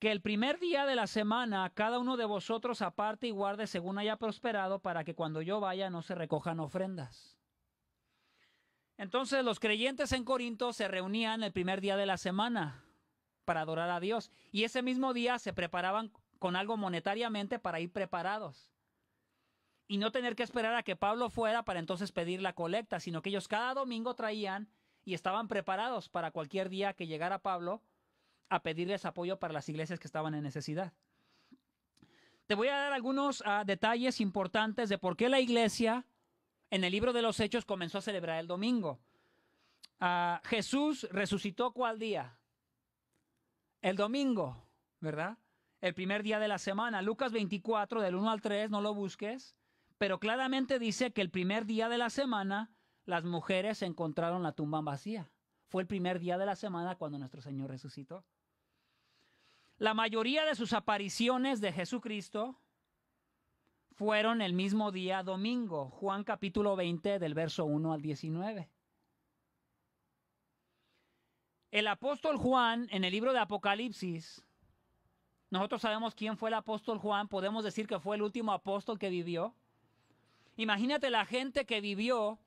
que el primer día de la semana cada uno de vosotros aparte y guarde según haya prosperado para que cuando yo vaya no se recojan ofrendas. Entonces los creyentes en Corinto se reunían el primer día de la semana para adorar a Dios y ese mismo día se preparaban con algo monetariamente para ir preparados y no tener que esperar a que Pablo fuera para entonces pedir la colecta, sino que ellos cada domingo traían y estaban preparados para cualquier día que llegara Pablo a pedirles apoyo para las iglesias que estaban en necesidad. Te voy a dar algunos ah, detalles importantes de por qué la iglesia en el libro de los Hechos comenzó a celebrar el domingo. Ah, Jesús resucitó cuál día? El domingo, ¿verdad? El primer día de la semana. Lucas 24, del 1 al 3, no lo busques, pero claramente dice que el primer día de la semana las mujeres encontraron la tumba vacía. Fue el primer día de la semana cuando nuestro Señor resucitó. La mayoría de sus apariciones de Jesucristo fueron el mismo día domingo, Juan capítulo 20 del verso 1 al 19. El apóstol Juan en el libro de Apocalipsis, nosotros sabemos quién fue el apóstol Juan, podemos decir que fue el último apóstol que vivió. Imagínate la gente que vivió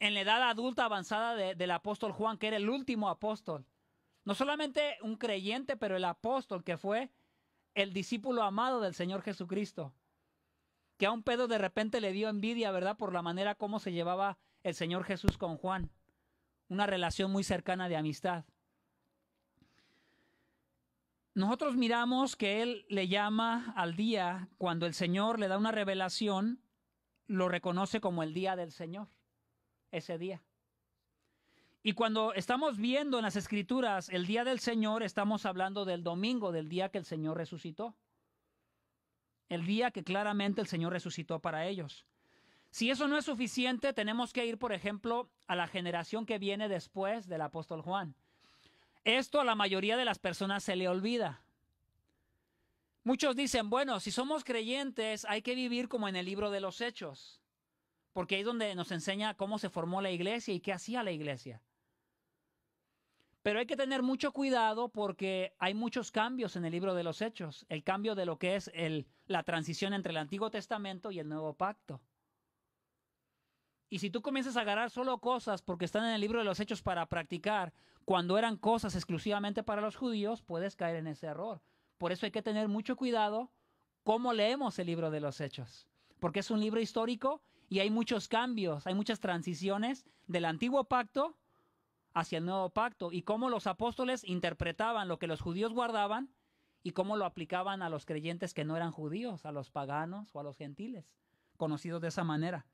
en la edad adulta avanzada del apóstol Juan, que era el último apóstol. No solamente un creyente, pero el apóstol que fue el discípulo amado del Señor Jesucristo. Que a un Pedro de repente le dio envidia, ¿verdad? Por la manera como se llevaba el Señor Jesús con Juan. Una relación muy cercana de amistad. Nosotros miramos que él le llama al día cuando el Señor le da una revelación, lo reconoce como el día del Señor, ese día. Y cuando estamos viendo en las escrituras el día del Señor, estamos hablando del domingo, del día que el Señor resucitó. El día que claramente el Señor resucitó para ellos. Si eso no es suficiente, tenemos que ir, por ejemplo, a la generación que viene después del apóstol Juan. Esto a la mayoría de las personas se le olvida. Muchos dicen, bueno, si somos creyentes hay que vivir como en el libro de los hechos, porque ahí es donde nos enseña cómo se formó la iglesia y qué hacía la iglesia. Pero hay que tener mucho cuidado porque hay muchos cambios en el libro de los Hechos. El cambio de lo que es la transición entre el Antiguo Testamento y el Nuevo Pacto. Y si tú comienzas a agarrar solo cosas porque están en el libro de los Hechos para practicar, cuando eran cosas exclusivamente para los judíos, puedes caer en ese error. Por eso hay que tener mucho cuidado cómo leemos el libro de los Hechos. Porque es un libro histórico y hay muchos cambios, hay muchas transiciones del antiguo pacto hacia el nuevo pacto y cómo los apóstoles interpretaban lo que los judíos guardaban y cómo lo aplicaban a los creyentes que no eran judíos, a los paganos o a los gentiles, conocidos de esa manera.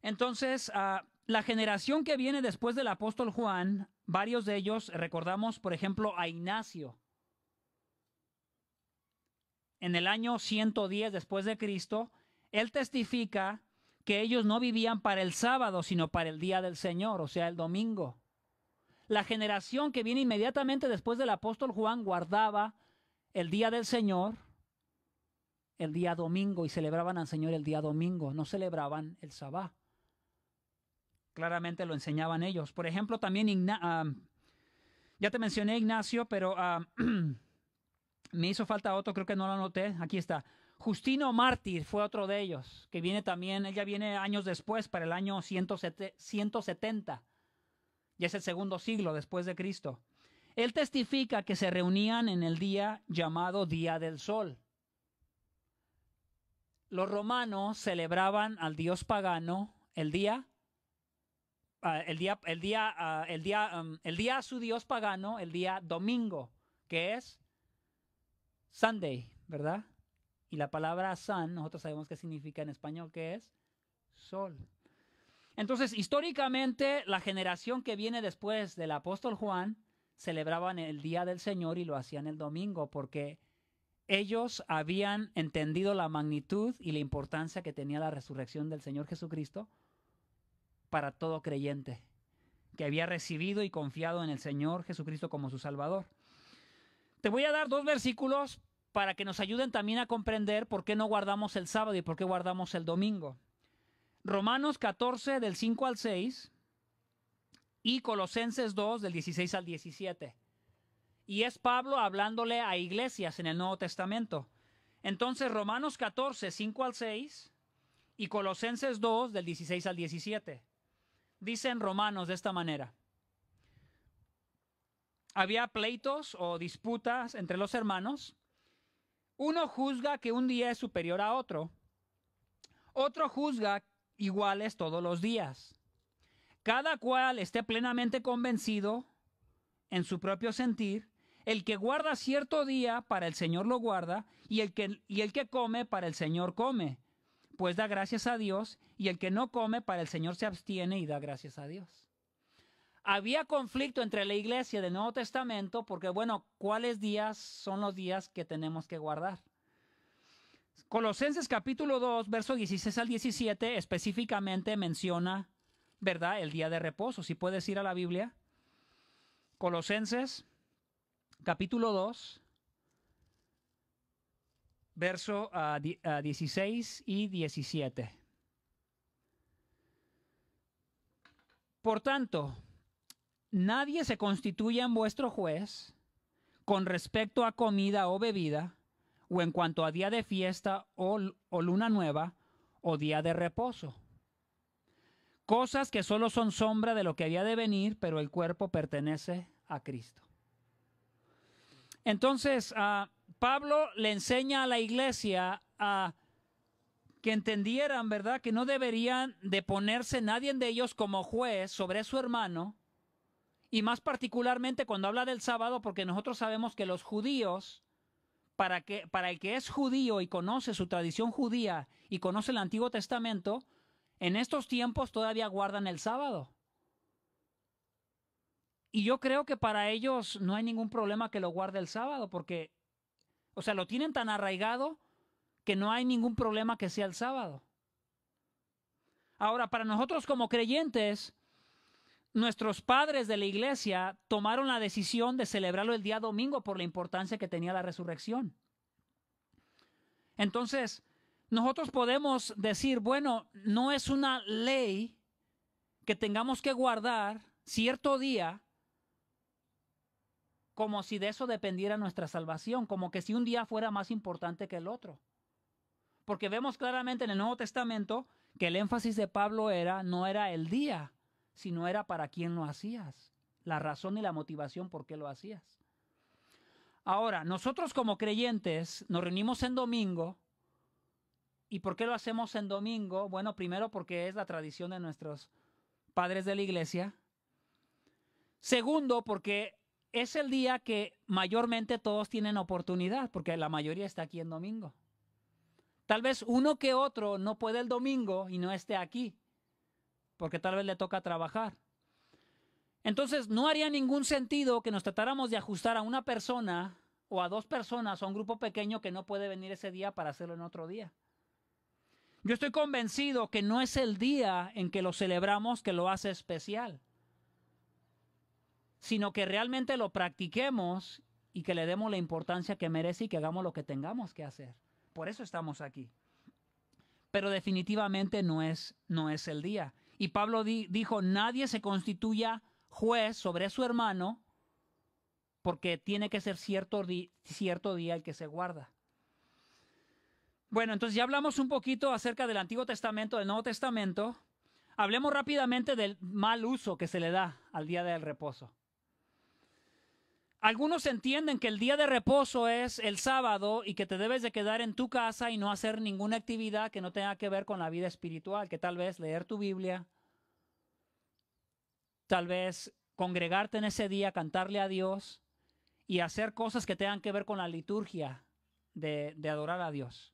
Entonces, ah, la generación que viene después del apóstol Juan, varios de ellos recordamos, por ejemplo, a Ignacio. En el año 110 después de Cristo, él testifica que ellos no vivían para el sábado, sino para el día del Señor, o sea, el domingo. La generación que viene inmediatamente después del apóstol Juan guardaba el día del Señor, el día domingo, y celebraban al Señor el día domingo, no celebraban el sabá. Claramente lo enseñaban ellos. Por ejemplo, también Igna ah, ya te mencioné Ignacio, pero ah, <clears throat> me hizo falta otro, creo que no lo anoté. Aquí está. Justino Mártir fue otro de ellos, que viene también, ella viene años después, para el año 170. Ya es el segundo siglo después de Cristo. Él testifica que se reunían en el día llamado Día del Sol. Los romanos celebraban al dios pagano el día ah, el día el día ah, el día um, el día a su dios pagano, el día domingo, que es Sunday, ¿verdad? Y la palabra san, nosotros sabemos qué significa en español, que es sol. Entonces, históricamente, la generación que viene después del apóstol Juan celebraban el día del Señor y lo hacían el domingo porque ellos habían entendido la magnitud y la importancia que tenía la resurrección del Señor Jesucristo para todo creyente que había recibido y confiado en el Señor Jesucristo como su Salvador. Te voy a dar dos versículos para que nos ayuden también a comprender por qué no guardamos el sábado y por qué guardamos el domingo. Romanos 14 del 5 al 6 y Colosenses 2 del 16 al 17. Y es Pablo hablándole a iglesias en el Nuevo Testamento. Entonces Romanos 14, 5 al 6 y Colosenses 2 del 16 al 17. Dicen Romanos de esta manera. Había pleitos o disputas entre los hermanos uno juzga que un día es superior a otro. Otro juzga iguales todos los días. Cada cual esté plenamente convencido en su propio sentir. El que guarda cierto día, para el Señor lo guarda, y el que, y el que come, para el Señor come, pues da gracias a Dios, y el que no come, para el Señor se abstiene y da gracias a Dios. Había conflicto entre la iglesia del Nuevo Testamento porque, bueno, ¿cuáles días son los días que tenemos que guardar? Colosenses capítulo 2, verso 16 al 17 específicamente menciona, ¿verdad?, el día de reposo. Si puedes ir a la Biblia. Colosenses capítulo 2, verso 16 ah, ah, y 17. Por tanto, nadie se constituya en vuestro juez con respecto a comida o bebida, o en cuanto a día de fiesta o, luna nueva, o día de reposo. Cosas que solo son sombra de lo que había de venir, pero el cuerpo pertenece a Cristo. Entonces, ah, Pablo le enseña a la iglesia a que entendieran, ¿verdad?, que no deberían de ponerse nadie de ellos como juez sobre su hermano, y más particularmente cuando habla del sábado, porque nosotros sabemos que los judíos, para, que, para el que es judío y conoce su tradición judía y conoce el Antiguo Testamento, en estos tiempos todavía guardan el sábado. Y yo creo que para ellos no hay ningún problema que lo guarde el sábado, porque, o sea, lo tienen tan arraigado que no hay ningún problema que sea el sábado. Ahora, para nosotros como creyentes, nuestros padres de la iglesia tomaron la decisión de celebrarlo el día domingo por la importancia que tenía la resurrección. Entonces, nosotros podemos decir, bueno, no es una ley que tengamos que guardar cierto día como si de eso dependiera nuestra salvación, como que si un día fuera más importante que el otro. Porque vemos claramente en el Nuevo Testamento que el énfasis de Pablo era no era el día, si no era para quién lo hacías, la razón y la motivación por qué lo hacías. Ahora, nosotros como creyentes nos reunimos en domingo. ¿Y por qué lo hacemos en domingo? Bueno, primero porque es la tradición de nuestros padres de la iglesia. Segundo, porque es el día que mayormente todos tienen oportunidad, porque la mayoría está aquí en domingo. Tal vez uno que otro no puede el domingo y no esté aquí, porque tal vez le toca trabajar. Entonces, no haría ningún sentido que nos tratáramos de ajustar a una persona o a dos personas o a un grupo pequeño que no puede venir ese día para hacerlo en otro día. Yo estoy convencido que no es el día en que lo celebramos que lo hace especial, sino que realmente lo practiquemos y que le demos la importancia que merece y que hagamos lo que tengamos que hacer. Por eso estamos aquí. Pero definitivamente no es, no es el día. Y Pablo dijo, nadie se constituya juez sobre su hermano porque tiene que ser cierto, cierto día el que se guarda. Bueno, entonces ya hablamos un poquito acerca del Antiguo Testamento, del Nuevo Testamento. Hablemos rápidamente del mal uso que se le da al día del reposo. Algunos entienden que el día de reposo es el sábado y que te debes de quedar en tu casa y no hacer ninguna actividad que no tenga que ver con la vida espiritual, que tal vez leer tu Biblia, tal vez congregarte en ese día, cantarle a Dios y hacer cosas que tengan que ver con la liturgia de, adorar a Dios.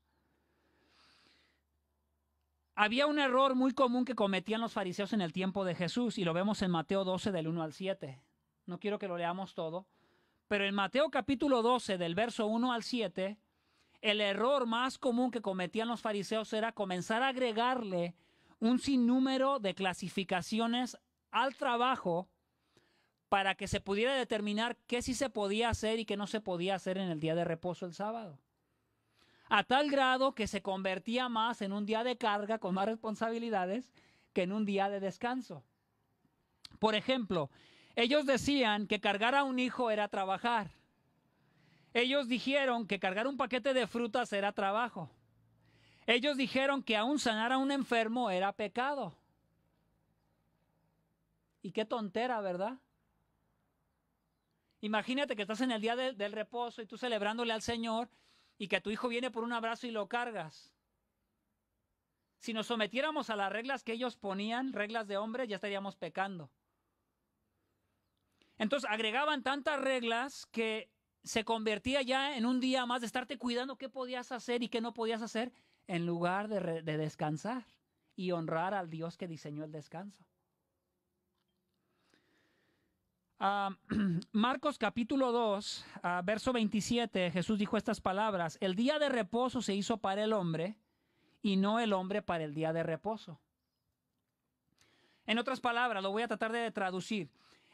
Había un error muy común que cometían los fariseos en el tiempo de Jesús y lo vemos en Mateo 12 del 1 al 7. No quiero que lo leamos todo pero en Mateo capítulo 12, del verso 1 al 7, el error más común que cometían los fariseos era comenzar a agregarle un sinnúmero de clasificaciones al trabajo para que se pudiera determinar qué sí se podía hacer y qué no se podía hacer en el día de reposo el sábado. A tal grado que se convertía más en un día de carga con más responsabilidades que en un día de descanso. Por ejemplo, ellos decían que cargar a un hijo era trabajar. Ellos dijeron que cargar un paquete de frutas era trabajo. Ellos dijeron que aún sanar a un enfermo era pecado. Y qué tontera, ¿verdad? Imagínate que estás en el día del reposo y tú celebrándole al Señor y que tu hijo viene por un abrazo y lo cargas. Si nos sometiéramos a las reglas que ellos ponían, reglas de hombre, ya estaríamos pecando. Entonces agregaban tantas reglas que se convertía ya en un día más de estarte cuidando qué podías hacer y qué no podías hacer, en lugar de, descansar y honrar al Dios que diseñó el descanso. Ah, <clears throat> Marcos capítulo 2, ah, verso 27, Jesús dijo estas palabras, el día de reposo se hizo para el hombre y no el hombre para el día de reposo. En otras palabras, lo voy a tratar de traducir.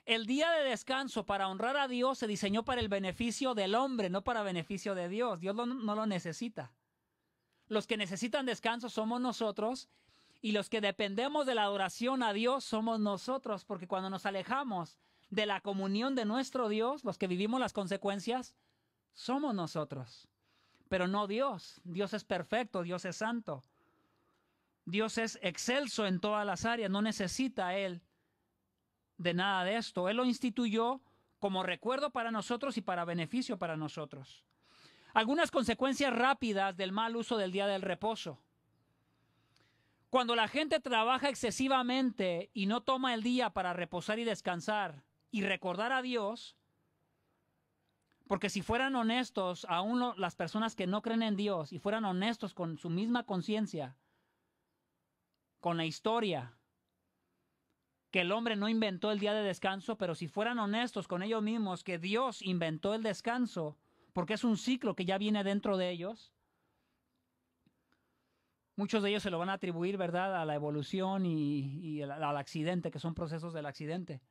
El día de descanso para honrar a Dios se diseñó para el beneficio del hombre, no para beneficio de Dios. Dios no lo necesita. Los que necesitan descanso somos nosotros y los que dependemos de la adoración a Dios somos nosotros, porque cuando nos alejamos de la comunión de nuestro Dios, los que vivimos las consecuencias, somos nosotros, pero no Dios. Dios es perfecto, Dios es santo. Dios es excelso en todas las áreas, no necesita Él de nada de esto. Él lo instituyó como recuerdo para nosotros y para beneficio para nosotros. Algunas consecuencias rápidas del mal uso del día del reposo. Cuando la gente trabaja excesivamente y no toma el día para reposar y descansar y recordar a Dios, porque si fueran honestos, aún las personas que no creen en Dios y fueran honestos con su misma conciencia, con la historia, que el hombre no inventó el día de descanso, pero si fueran honestos con ellos mismos que Dios inventó el descanso, porque es un ciclo que ya viene dentro de ellos, muchos de ellos se lo van a atribuir, ¿verdad?, a la evolución y, al accidente, que son procesos del accidente.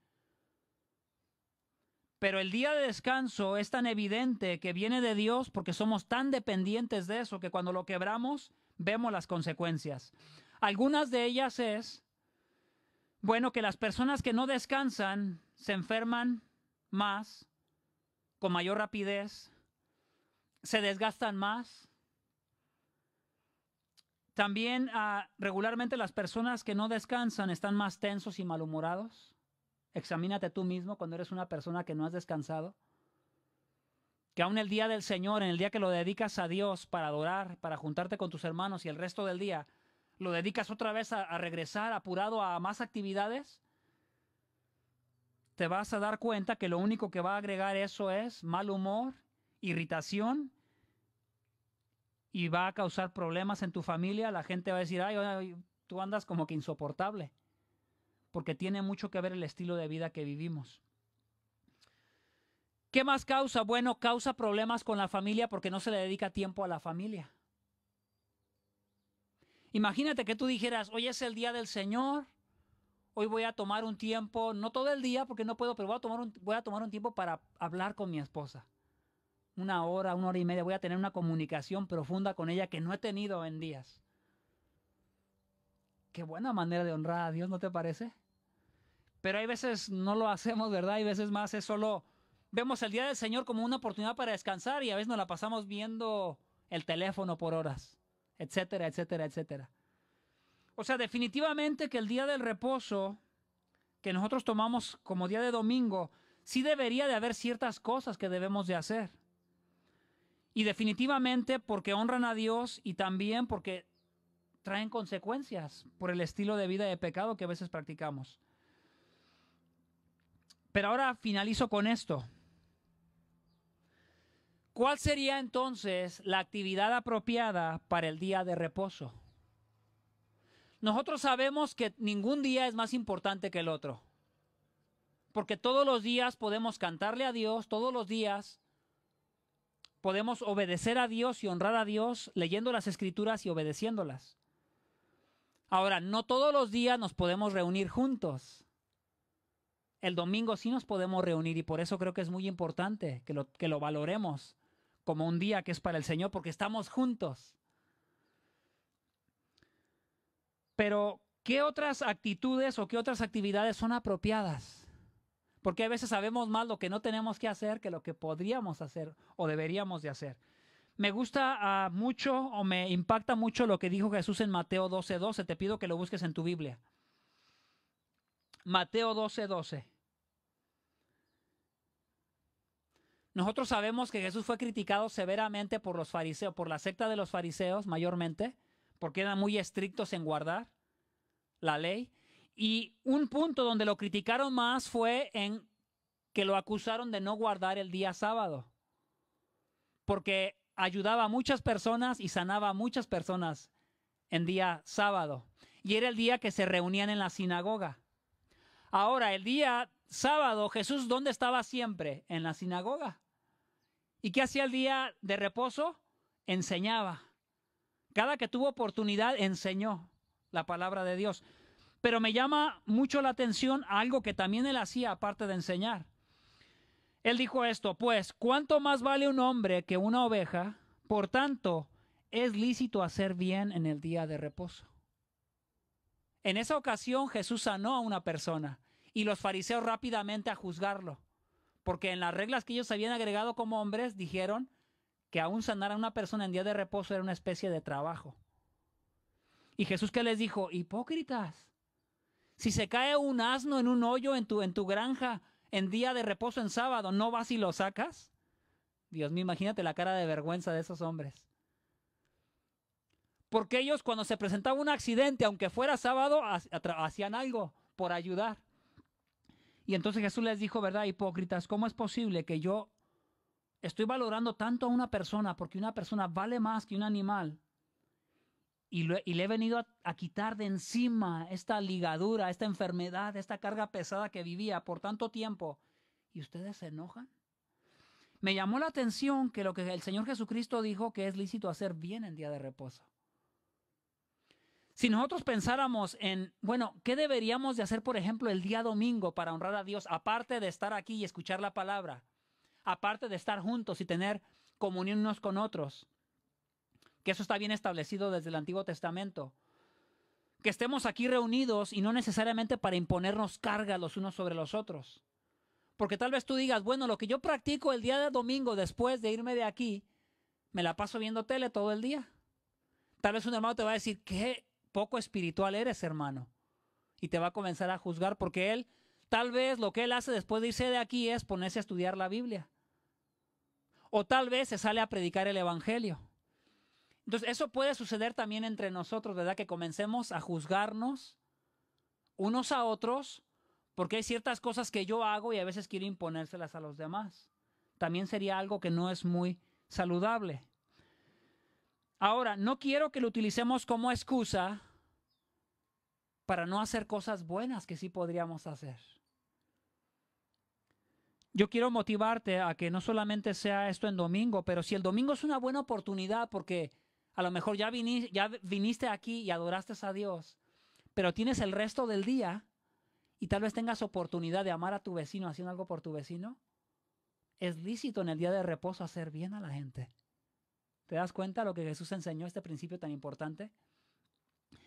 Pero el día de descanso es tan evidente que viene de Dios porque somos tan dependientes de eso que cuando lo quebramos vemos las consecuencias. Algunas de ellas es bueno, que las personas que no descansan se enferman más, con mayor rapidez, se desgastan más. También ah, regularmente las personas que no descansan están más tensos y malhumorados. Examínate tú mismo cuando eres una persona que no has descansado. Que aún el día del Señor, en el día que lo dedicas a Dios para adorar, para juntarte con tus hermanos y el resto del día, lo dedicas otra vez a, regresar apurado a más actividades, te vas a dar cuenta que lo único que va a agregar eso es mal humor, irritación y va a causar problemas en tu familia. La gente va a decir, ay tú andas como que insoportable, porque tiene mucho que ver el estilo de vida que vivimos. ¿Qué más causa? Bueno, causa problemas con la familia porque no se le dedica tiempo a la familia. Imagínate que tú dijeras, hoy es el día del Señor, hoy voy a tomar un tiempo, no todo el día porque no puedo, pero voy a tomar un, tiempo para hablar con mi esposa. Una hora, una hora y media, voy a tener una comunicación profunda con ella que no he tenido en días. Qué buena manera de honrar a Dios, ¿no te parece? Pero hay veces no lo hacemos, ¿verdad? Hay veces más es solo, vemos el día del Señor como una oportunidad para descansar y a veces nos la pasamos viendo el teléfono por horas etcétera, etcétera, etcétera. O sea, definitivamente que el día del reposo que nosotros tomamos como día de domingo, sí debería de haber ciertas cosas que debemos de hacer. Y definitivamente porque honran a Dios y también porque traen consecuencias por el estilo de vida de pecado que a veces practicamos. Pero ahora finalizo con esto. ¿Cuál sería entonces la actividad apropiada para el día de reposo? Nosotros sabemos que ningún día es más importante que el otro, porque todos los días podemos cantarle a Dios, todos los días podemos obedecer a Dios y honrar a Dios leyendo las escrituras y obedeciéndolas. Ahora, no todos los días nos podemos reunir juntos. El domingo sí nos podemos reunir y por eso creo que es muy importante que lo, que lo valoremos como un día que es para el Señor porque estamos juntos. Pero, ¿qué otras actitudes o qué otras actividades son apropiadas? Porque a veces sabemos más lo que no tenemos que hacer que lo que podríamos hacer o deberíamos de hacer. Me gusta ah, mucho o me impacta mucho lo que dijo Jesús en Mateo 12:12. Te pido que lo busques en tu Biblia. Mateo 12:12. Nosotros sabemos que Jesús fue criticado severamente por los fariseos, por la secta de los fariseos mayormente, porque eran muy estrictos en guardar la ley. Y un punto donde lo criticaron más fue en que lo acusaron de no guardar el día sábado, porque ayudaba a muchas personas y sanaba a muchas personas en día sábado. Y era el día que se reunían en la sinagoga. Ahora, el día sábado, Jesús, ¿dónde estaba siempre? En la sinagoga. ¿Y qué hacía el día de reposo? Enseñaba. Cada que tuvo oportunidad enseñó la palabra de Dios. Pero me llama mucho la atención algo que también él hacía aparte de enseñar. Él dijo esto, pues, ¿cuánto más vale un hombre que una oveja? Por tanto, es lícito hacer bien en el día de reposo. En esa ocasión Jesús sanó a una persona y los fariseos rápidamente a juzgarlo. Porque en las reglas que ellos habían agregado como hombres dijeron que aún sanar a una persona en día de reposo era una especie de trabajo. Y Jesús que les dijo, hipócritas, si se cae un asno en un hoyo en tu, en tu granja en día de reposo en sábado, ¿no vas y lo sacas? Dios mío, imagínate la cara de vergüenza de esos hombres. Porque ellos cuando se presentaba un accidente, aunque fuera sábado, hacían algo por ayudar. Y entonces Jesús les dijo, ¿verdad, hipócritas? ¿Cómo es posible que yo estoy valorando tanto a una persona porque una persona vale más que un animal? Y, le he venido a quitar de encima esta ligadura, esta enfermedad, esta carga pesada que vivía por tanto tiempo. ¿Y ustedes se enojan? Me llamó la atención que lo que el Señor Jesucristo dijo que es lícito hacer bien en día de reposo. Si nosotros pensáramos en, bueno, ¿qué deberíamos de hacer, por ejemplo, el día domingo para honrar a Dios, aparte de estar aquí y escuchar la palabra, aparte de estar juntos y tener comunión unos con otros? Que eso está bien establecido desde el Antiguo Testamento. Que estemos aquí reunidos y no necesariamente para imponernos carga los unos sobre los otros. Porque tal vez tú digas, bueno, lo que yo practico el día de domingo después de irme de aquí, me la paso viendo tele todo el día. Tal vez un hermano te va a decir, ¿qué? poco espiritual eres, hermano. Y te va a comenzar a juzgar porque él, tal vez lo que él hace después de irse de aquí es ponerse a estudiar la Biblia. O tal vez se sale a predicar el Evangelio. Entonces, eso puede suceder también entre nosotros, ¿verdad? Que comencemos a juzgarnos unos a otros porque hay ciertas cosas que yo hago y a veces quiero imponérselas a los demás. También sería algo que no es muy saludable. Ahora, no quiero que lo utilicemos como excusa para no hacer cosas buenas que sí podríamos hacer. Yo quiero motivarte a que no solamente sea esto en domingo, pero si el domingo es una buena oportunidad porque a lo mejor ya, viniste, aquí y adoraste a Dios, pero tienes el resto del día y tal vez tengas oportunidad de amar a tu vecino haciendo algo por tu vecino, es lícito en el día de reposo hacer bien a la gente. ¿Te das cuenta lo que Jesús enseñó, este principio tan importante?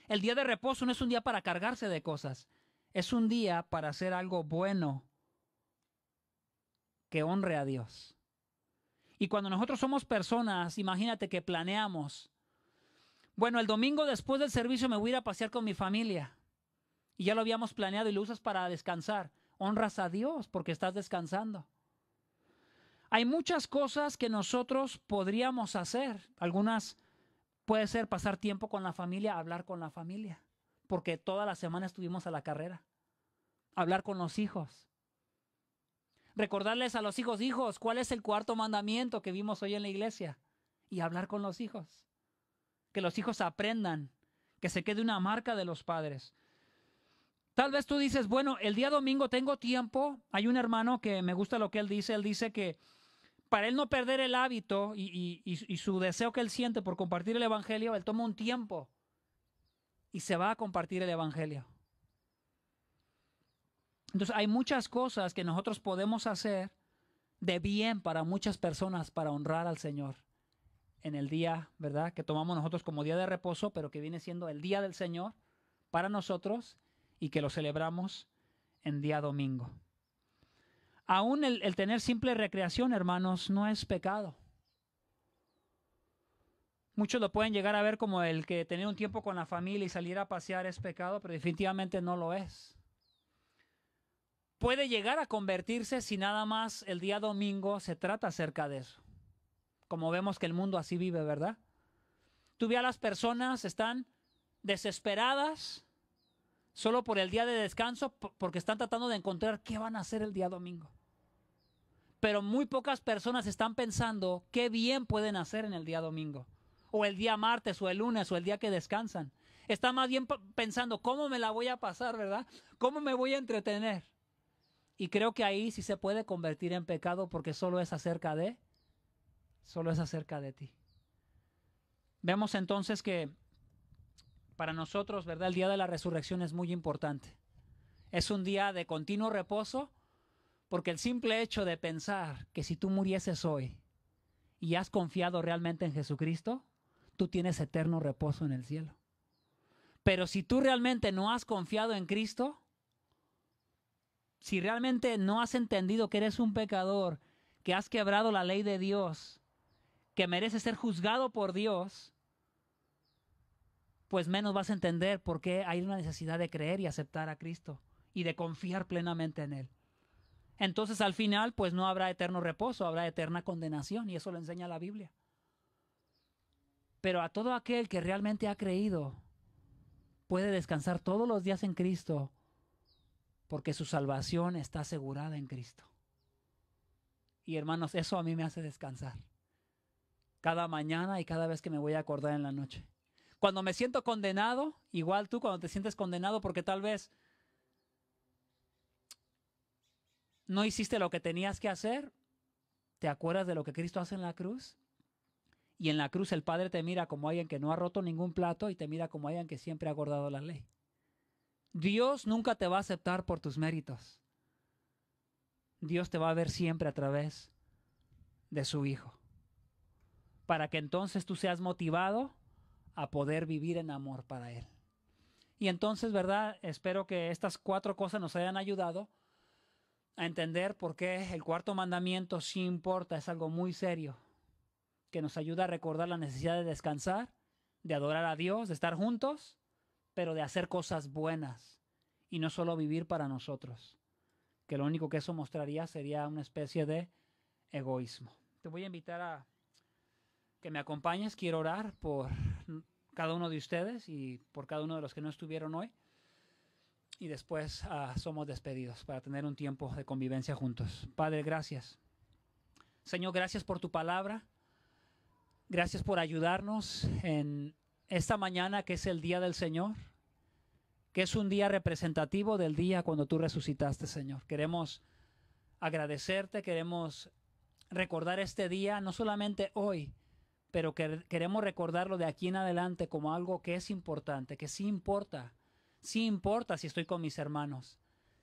El día de reposo no es un día para cargarse de cosas, es un día para hacer algo bueno que honre a Dios. Y cuando nosotros somos personas, imagínate que planeamos, bueno, el domingo después del servicio me voy a ir a pasear con mi familia. Y ya lo habíamos planeado y lo usas para descansar. Honras a Dios porque estás descansando. Hay muchas cosas que nosotros podríamos hacer. Algunas puede ser pasar tiempo con la familia, hablar con la familia, porque toda la semana estuvimos a la carrera. Hablar con los hijos. Recordarles a los hijos, hijos, cuál es el cuarto mandamiento que vimos hoy en la iglesia. Y hablar con los hijos. Que los hijos aprendan, que se quede una marca de los padres. Tal vez tú dices, bueno, el día domingo tengo tiempo. Hay un hermano que me gusta lo que él dice. Él dice que para él no perder el hábito y, su deseo que él siente por compartir el Evangelio, él toma un tiempo y se va a compartir el Evangelio. Entonces hay muchas cosas que nosotros podemos hacer de bien para muchas personas para honrar al Señor en el día, ¿verdad? Que tomamos nosotros como día de reposo, pero que viene siendo el día del Señor para nosotros y que lo celebramos en día domingo. Aún el, tener simple recreación, hermanos, no es pecado. Muchos lo pueden llegar a ver como el que tener un tiempo con la familia y salir a pasear es pecado, pero definitivamente no lo es. Puede llegar a convertirse si nada más el día domingo se trata acerca de eso. Como vemos que el mundo así vive, ¿verdad? Tú ve a las personas, están desesperadas solo por el día de descanso porque están tratando de encontrar qué van a hacer el día domingo pero muy pocas personas están pensando qué bien pueden hacer en el día domingo, o el día martes, o el lunes, o el día que descansan. Están más bien pensando cómo me la voy a pasar, ¿verdad? ¿Cómo me voy a entretener? Y creo que ahí sí se puede convertir en pecado porque solo es acerca de, solo es acerca de ti. Vemos entonces que para nosotros, ¿verdad? El día de la resurrección es muy importante. Es un día de continuo reposo, porque el simple hecho de pensar que si tú murieses hoy y has confiado realmente en Jesucristo, tú tienes eterno reposo en el cielo. Pero si tú realmente no has confiado en Cristo, si realmente no has entendido que eres un pecador, que has quebrado la ley de Dios, que mereces ser juzgado por Dios, pues menos vas a entender por qué hay una necesidad de creer y aceptar a Cristo y de confiar plenamente en Él entonces al final pues no habrá eterno reposo, habrá eterna condenación y eso lo enseña la Biblia. Pero a todo aquel que realmente ha creído puede descansar todos los días en Cristo porque su salvación está asegurada en Cristo. Y hermanos, eso a mí me hace descansar. Cada mañana y cada vez que me voy a acordar en la noche. Cuando me siento condenado, igual tú cuando te sientes condenado porque tal vez no hiciste lo que tenías que hacer, ¿te acuerdas de lo que Cristo hace en la cruz? Y en la cruz el Padre te mira como alguien que no ha roto ningún plato y te mira como alguien que siempre ha guardado la ley. Dios nunca te va a aceptar por tus méritos. Dios te va a ver siempre a través de su Hijo. Para que entonces tú seas motivado a poder vivir en amor para Él. Y entonces, ¿verdad? Espero que estas cuatro cosas nos hayan ayudado a entender por qué el cuarto mandamiento sí importa, es algo muy serio, que nos ayuda a recordar la necesidad de descansar, de adorar a Dios, de estar juntos, pero de hacer cosas buenas y no solo vivir para nosotros, que lo único que eso mostraría sería una especie de egoísmo. Te voy a invitar a que me acompañes, quiero orar por cada uno de ustedes y por cada uno de los que no estuvieron hoy y después ah, somos despedidos para tener un tiempo de convivencia juntos. Padre, gracias. Señor, gracias por tu palabra. Gracias por ayudarnos en esta mañana que es el día del Señor, que es un día representativo del día cuando tú resucitaste, Señor. Queremos agradecerte, queremos recordar este día, no solamente hoy, pero queremos recordarlo de aquí en adelante como algo que es importante, que sí importa Sí importa si estoy con mis hermanos.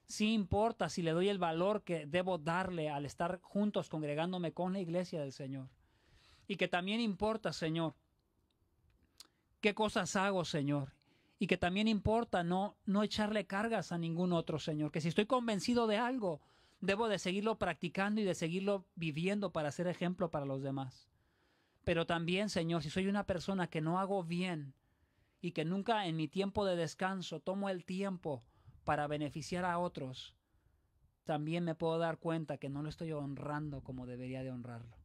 Sí importa si le doy el valor que debo darle al estar juntos congregándome con la iglesia del Señor. Y que también importa, Señor, qué cosas hago, Señor. Y que también importa no, no echarle cargas a ningún otro, Señor. Que si estoy convencido de algo, debo de seguirlo practicando y de seguirlo viviendo para ser ejemplo para los demás. Pero también, Señor, si soy una persona que no hago bien y que nunca en mi tiempo de descanso tomo el tiempo para beneficiar a otros, también me puedo dar cuenta que no lo estoy honrando como debería de honrarlo.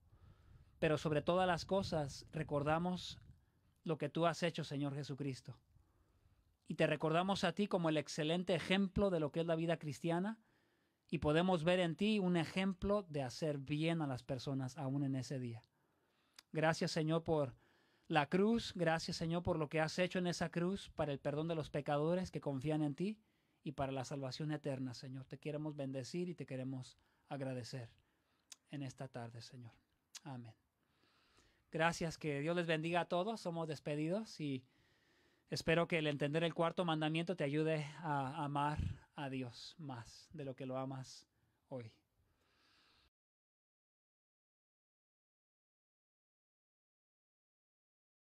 Pero sobre todas las cosas, recordamos lo que tú has hecho, Señor Jesucristo. Y te recordamos a ti como el excelente ejemplo de lo que es la vida cristiana y podemos ver en ti un ejemplo de hacer bien a las personas aún en ese día. Gracias, Señor, por la cruz. Gracias Señor por lo que has hecho en esa cruz, para el perdón de los pecadores que confían en ti y para la salvación eterna, Señor. Te queremos bendecir y te queremos agradecer en esta tarde, Señor. Amén. Gracias, que Dios les bendiga a todos. Somos despedidos y espero que el entender el cuarto mandamiento te ayude a amar a Dios más de lo que lo amas hoy.